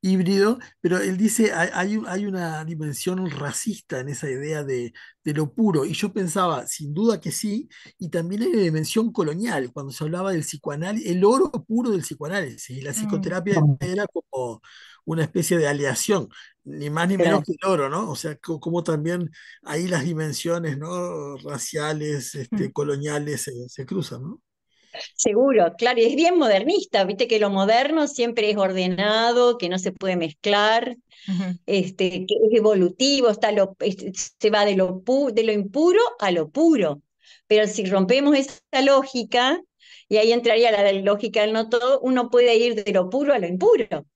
híbrido, pero él dice, hay, hay una dimensión racista en esa idea de, lo puro, y yo pensaba, sin duda que sí, y también hay una dimensión colonial, cuando se hablaba del psicoanálisis, el oro puro del psicoanálisis, y la mm. psicoterapia era como una especie de aleación ni más ni menos que el oro, ¿no? O sea, como también ahí las dimensiones ¿no? raciales, este, mm. coloniales se, cruzan, ¿no? Seguro, claro, y es bien modernista, viste que lo moderno siempre es ordenado, que no se puede mezclar, este, que es evolutivo, está lo, se va de lo, de lo impuro a lo puro. Pero si rompemos esa lógica, y ahí entraría la lógica del no todo, uno puede ir de lo puro a lo impuro.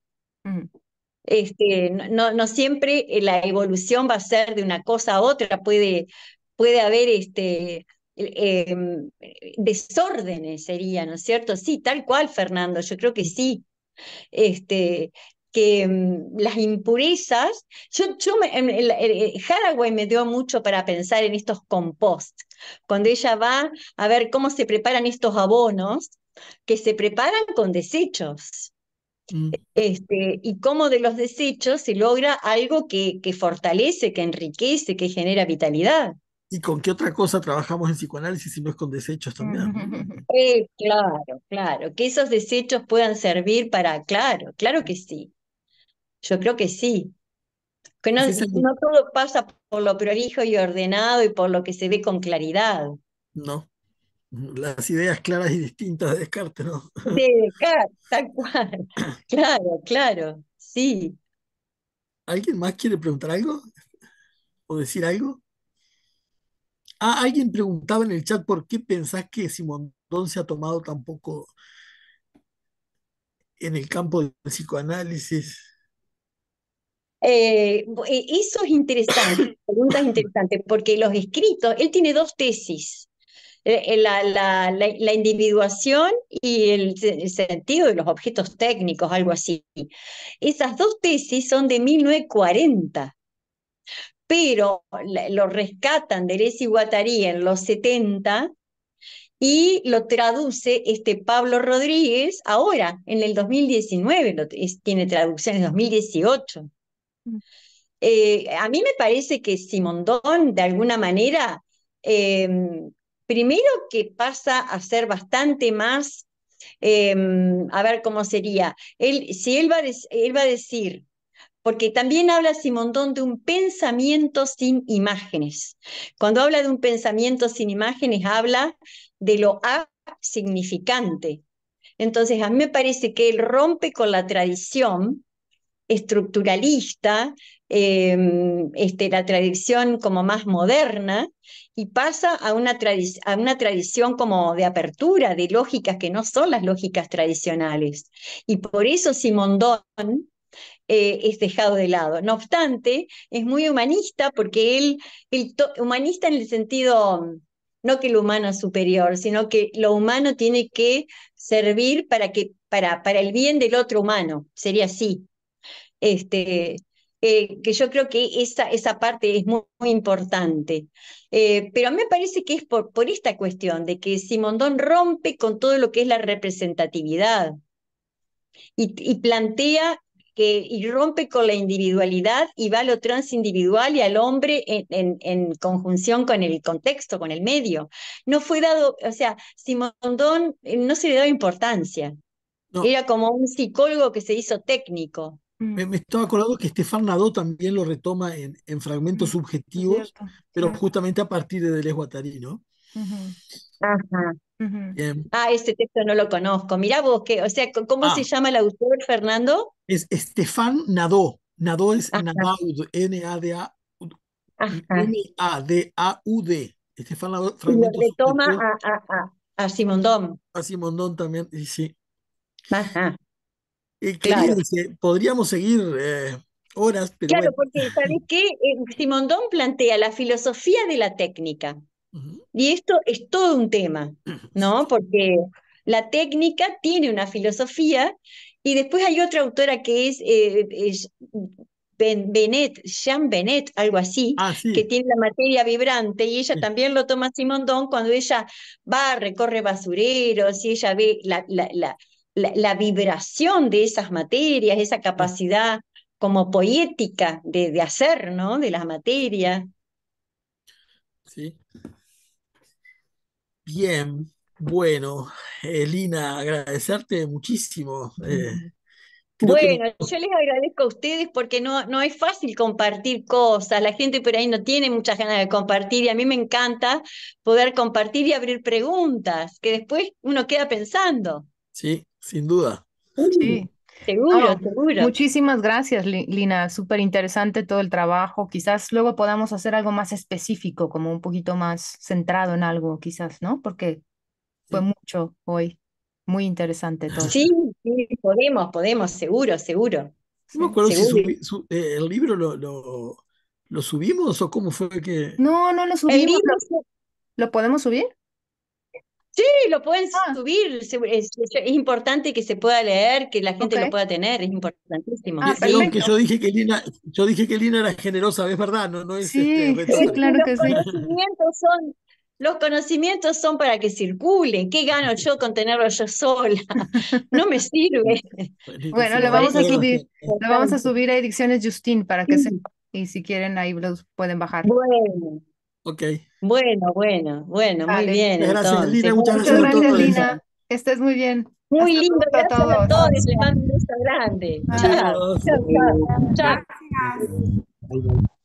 Este, no, siempre eh, la evolución va a ser de una cosa a otra, puede, puede haber este, eh, em, desórdenes, sería, ¿no es cierto? Sí, tal cual, Fernando, yo creo que sí. Este, que em, las impurezas, yo, yo em, Haraway me dio mucho para pensar en estos compost, cuando ella va a ver cómo se preparan estos abonos, que se preparan con desechos. Mm. Este, y cómo de los desechos se logra algo que, que fortalece, que enriquece, que genera vitalidad. ¿Y con qué otra cosa trabajamos en psicoanálisis si no es con desechos también? Eh, claro, claro, que esos desechos puedan servir para, claro, claro que sí. Yo creo que sí. Que no, no todo pasa por lo prolijo y ordenado y por lo que se ve con claridad. No las ideas claras y distintas de Descartes, ¿no? De Descartes, tal cual. Claro, claro, sí. ¿Alguien más quiere preguntar algo? ¿O decir algo? Ah, alguien preguntaba en el chat por qué pensás que Simondón se ha tomado tan poco en el campo del psicoanálisis. Eh, eh, eso es interesante, preguntas interesantes, porque los escritos, él tiene dos tesis eh, eh, la, la, individuación y el, sentido de los objetos técnicos, algo así. Esas dos tesis son de 1940, pero lo rescatan y Guattari en los 70 y lo traduce este Pablo Rodríguez ahora, en el 2019, tiene traducción en 2018. Mm. Eh, a mí me parece que Simondón, de alguna manera, primero que pasa a ser bastante más, em, a ver cómo sería, él, si él va, a, decir, porque también habla Simondón de un pensamiento sin imágenes. Cuando habla de un pensamiento sin imágenes, habla de lo significante. Entonces, a mí me parece que él rompe con la tradición estructuralista Em, este, la tradición como más moderna y pasa a una, tradición como de apertura, de lógicas que no son las lógicas tradicionales. Y por eso Simondón eh, es dejado de lado. No obstante, es muy humanista porque él, el humanista en el sentido no que lo humano es superior, sino que lo humano tiene que servir para que para, para el bien del otro humano, sería así. Este, eh, que yo creo que esa, esa parte es muy, importante. Eh, pero a mí me parece que es por, por esta cuestión de que Simondón rompe con todo lo que es la representatividad y, plantea que, y rompe con la individualidad y va a lo transindividual y al hombre en, en, conjunción con el contexto, con el medio. No fue dado, o sea, Simondón eh, no se le daba importancia. Era como un psicólogo que se hizo técnico. Mm. Me, estaba acordando que Estefan Nadó también lo retoma en, en fragmentos mm, subjetivos, pero justamente a partir de Deleuze Guattari, ¿no? Ajá. Ah, este texto no lo conozco. Mirá vos, que, o sea, ¿cómo ah. se llama el autor, Fernando? Es Estefan Nadó. Nadó es Nadaud, N-A-D-A-U-D. Estefan Nadó, Y lo retoma a, a, a, a Simondón. A Simondón también, sí. Ajá. Eh, claro. Eh, podríamos seguir eh, horas, Claro, porque ¿sabes que Simondón plantea la filosofía de la técnica. Y esto es todo un tema, ¿no? Porque la técnica tiene una filosofía. Y después hay otra autora que es, Benet, Jean Benet, algo así, ah, que tiene la materia vibrante y ella también lo toma Simondón cuando ella va, recorre basureros y ella ve la, la la, vibración de esas materias, esa capacidad como poética de, hacer, ¿no? De las materias. Sí. Bien, bueno, Elina, agradecerte muchísimo. Eh, bueno, yo les agradezco a ustedes porque no, no es fácil compartir cosas, la gente por ahí no tiene muchas ganas de compartir y a mí me encanta poder compartir y abrir preguntas que después uno queda pensando. Sí, sin duda. Sí. Seguro, seguro. Muchísimas gracias, Lina. Súper interesante todo el trabajo. Quizás luego podamos hacer algo más específico, como un poquito más centrado en algo, quizás, ¿no? Porque fue mucho hoy. Muy interesante todo. Sí, sí, podemos, podemos, seguro, seguro. me acuerdo si eh, el libro lo, lo, subimos o cómo fue que. No, no lo subimos. ¿Lo podemos subir? Sí, lo pueden ah. subir. Es, importante que se pueda leer, que la gente lo pueda tener. Es importantísimo. Ah, que yo dije que Lina, era generosa, es verdad. No, es, sí, este, sí claro que los Conocimientos son, los conocimientos son para que circulen. ¿Qué gano yo con tenerlo yo sola? No me sirve. bueno, lo vamos a subir, lo vamos a subir a Ediciones Justin para que se y si quieren ahí los pueden bajar. Bueno. Ok. Bueno, bueno, bueno, muy bien. Gracias, Lina. Muchas, gracias, gracias Lina. Que estés muy bien. Muy lindo. para todos. A todos. Les mando un beso grande. Chao. Chao. Chao.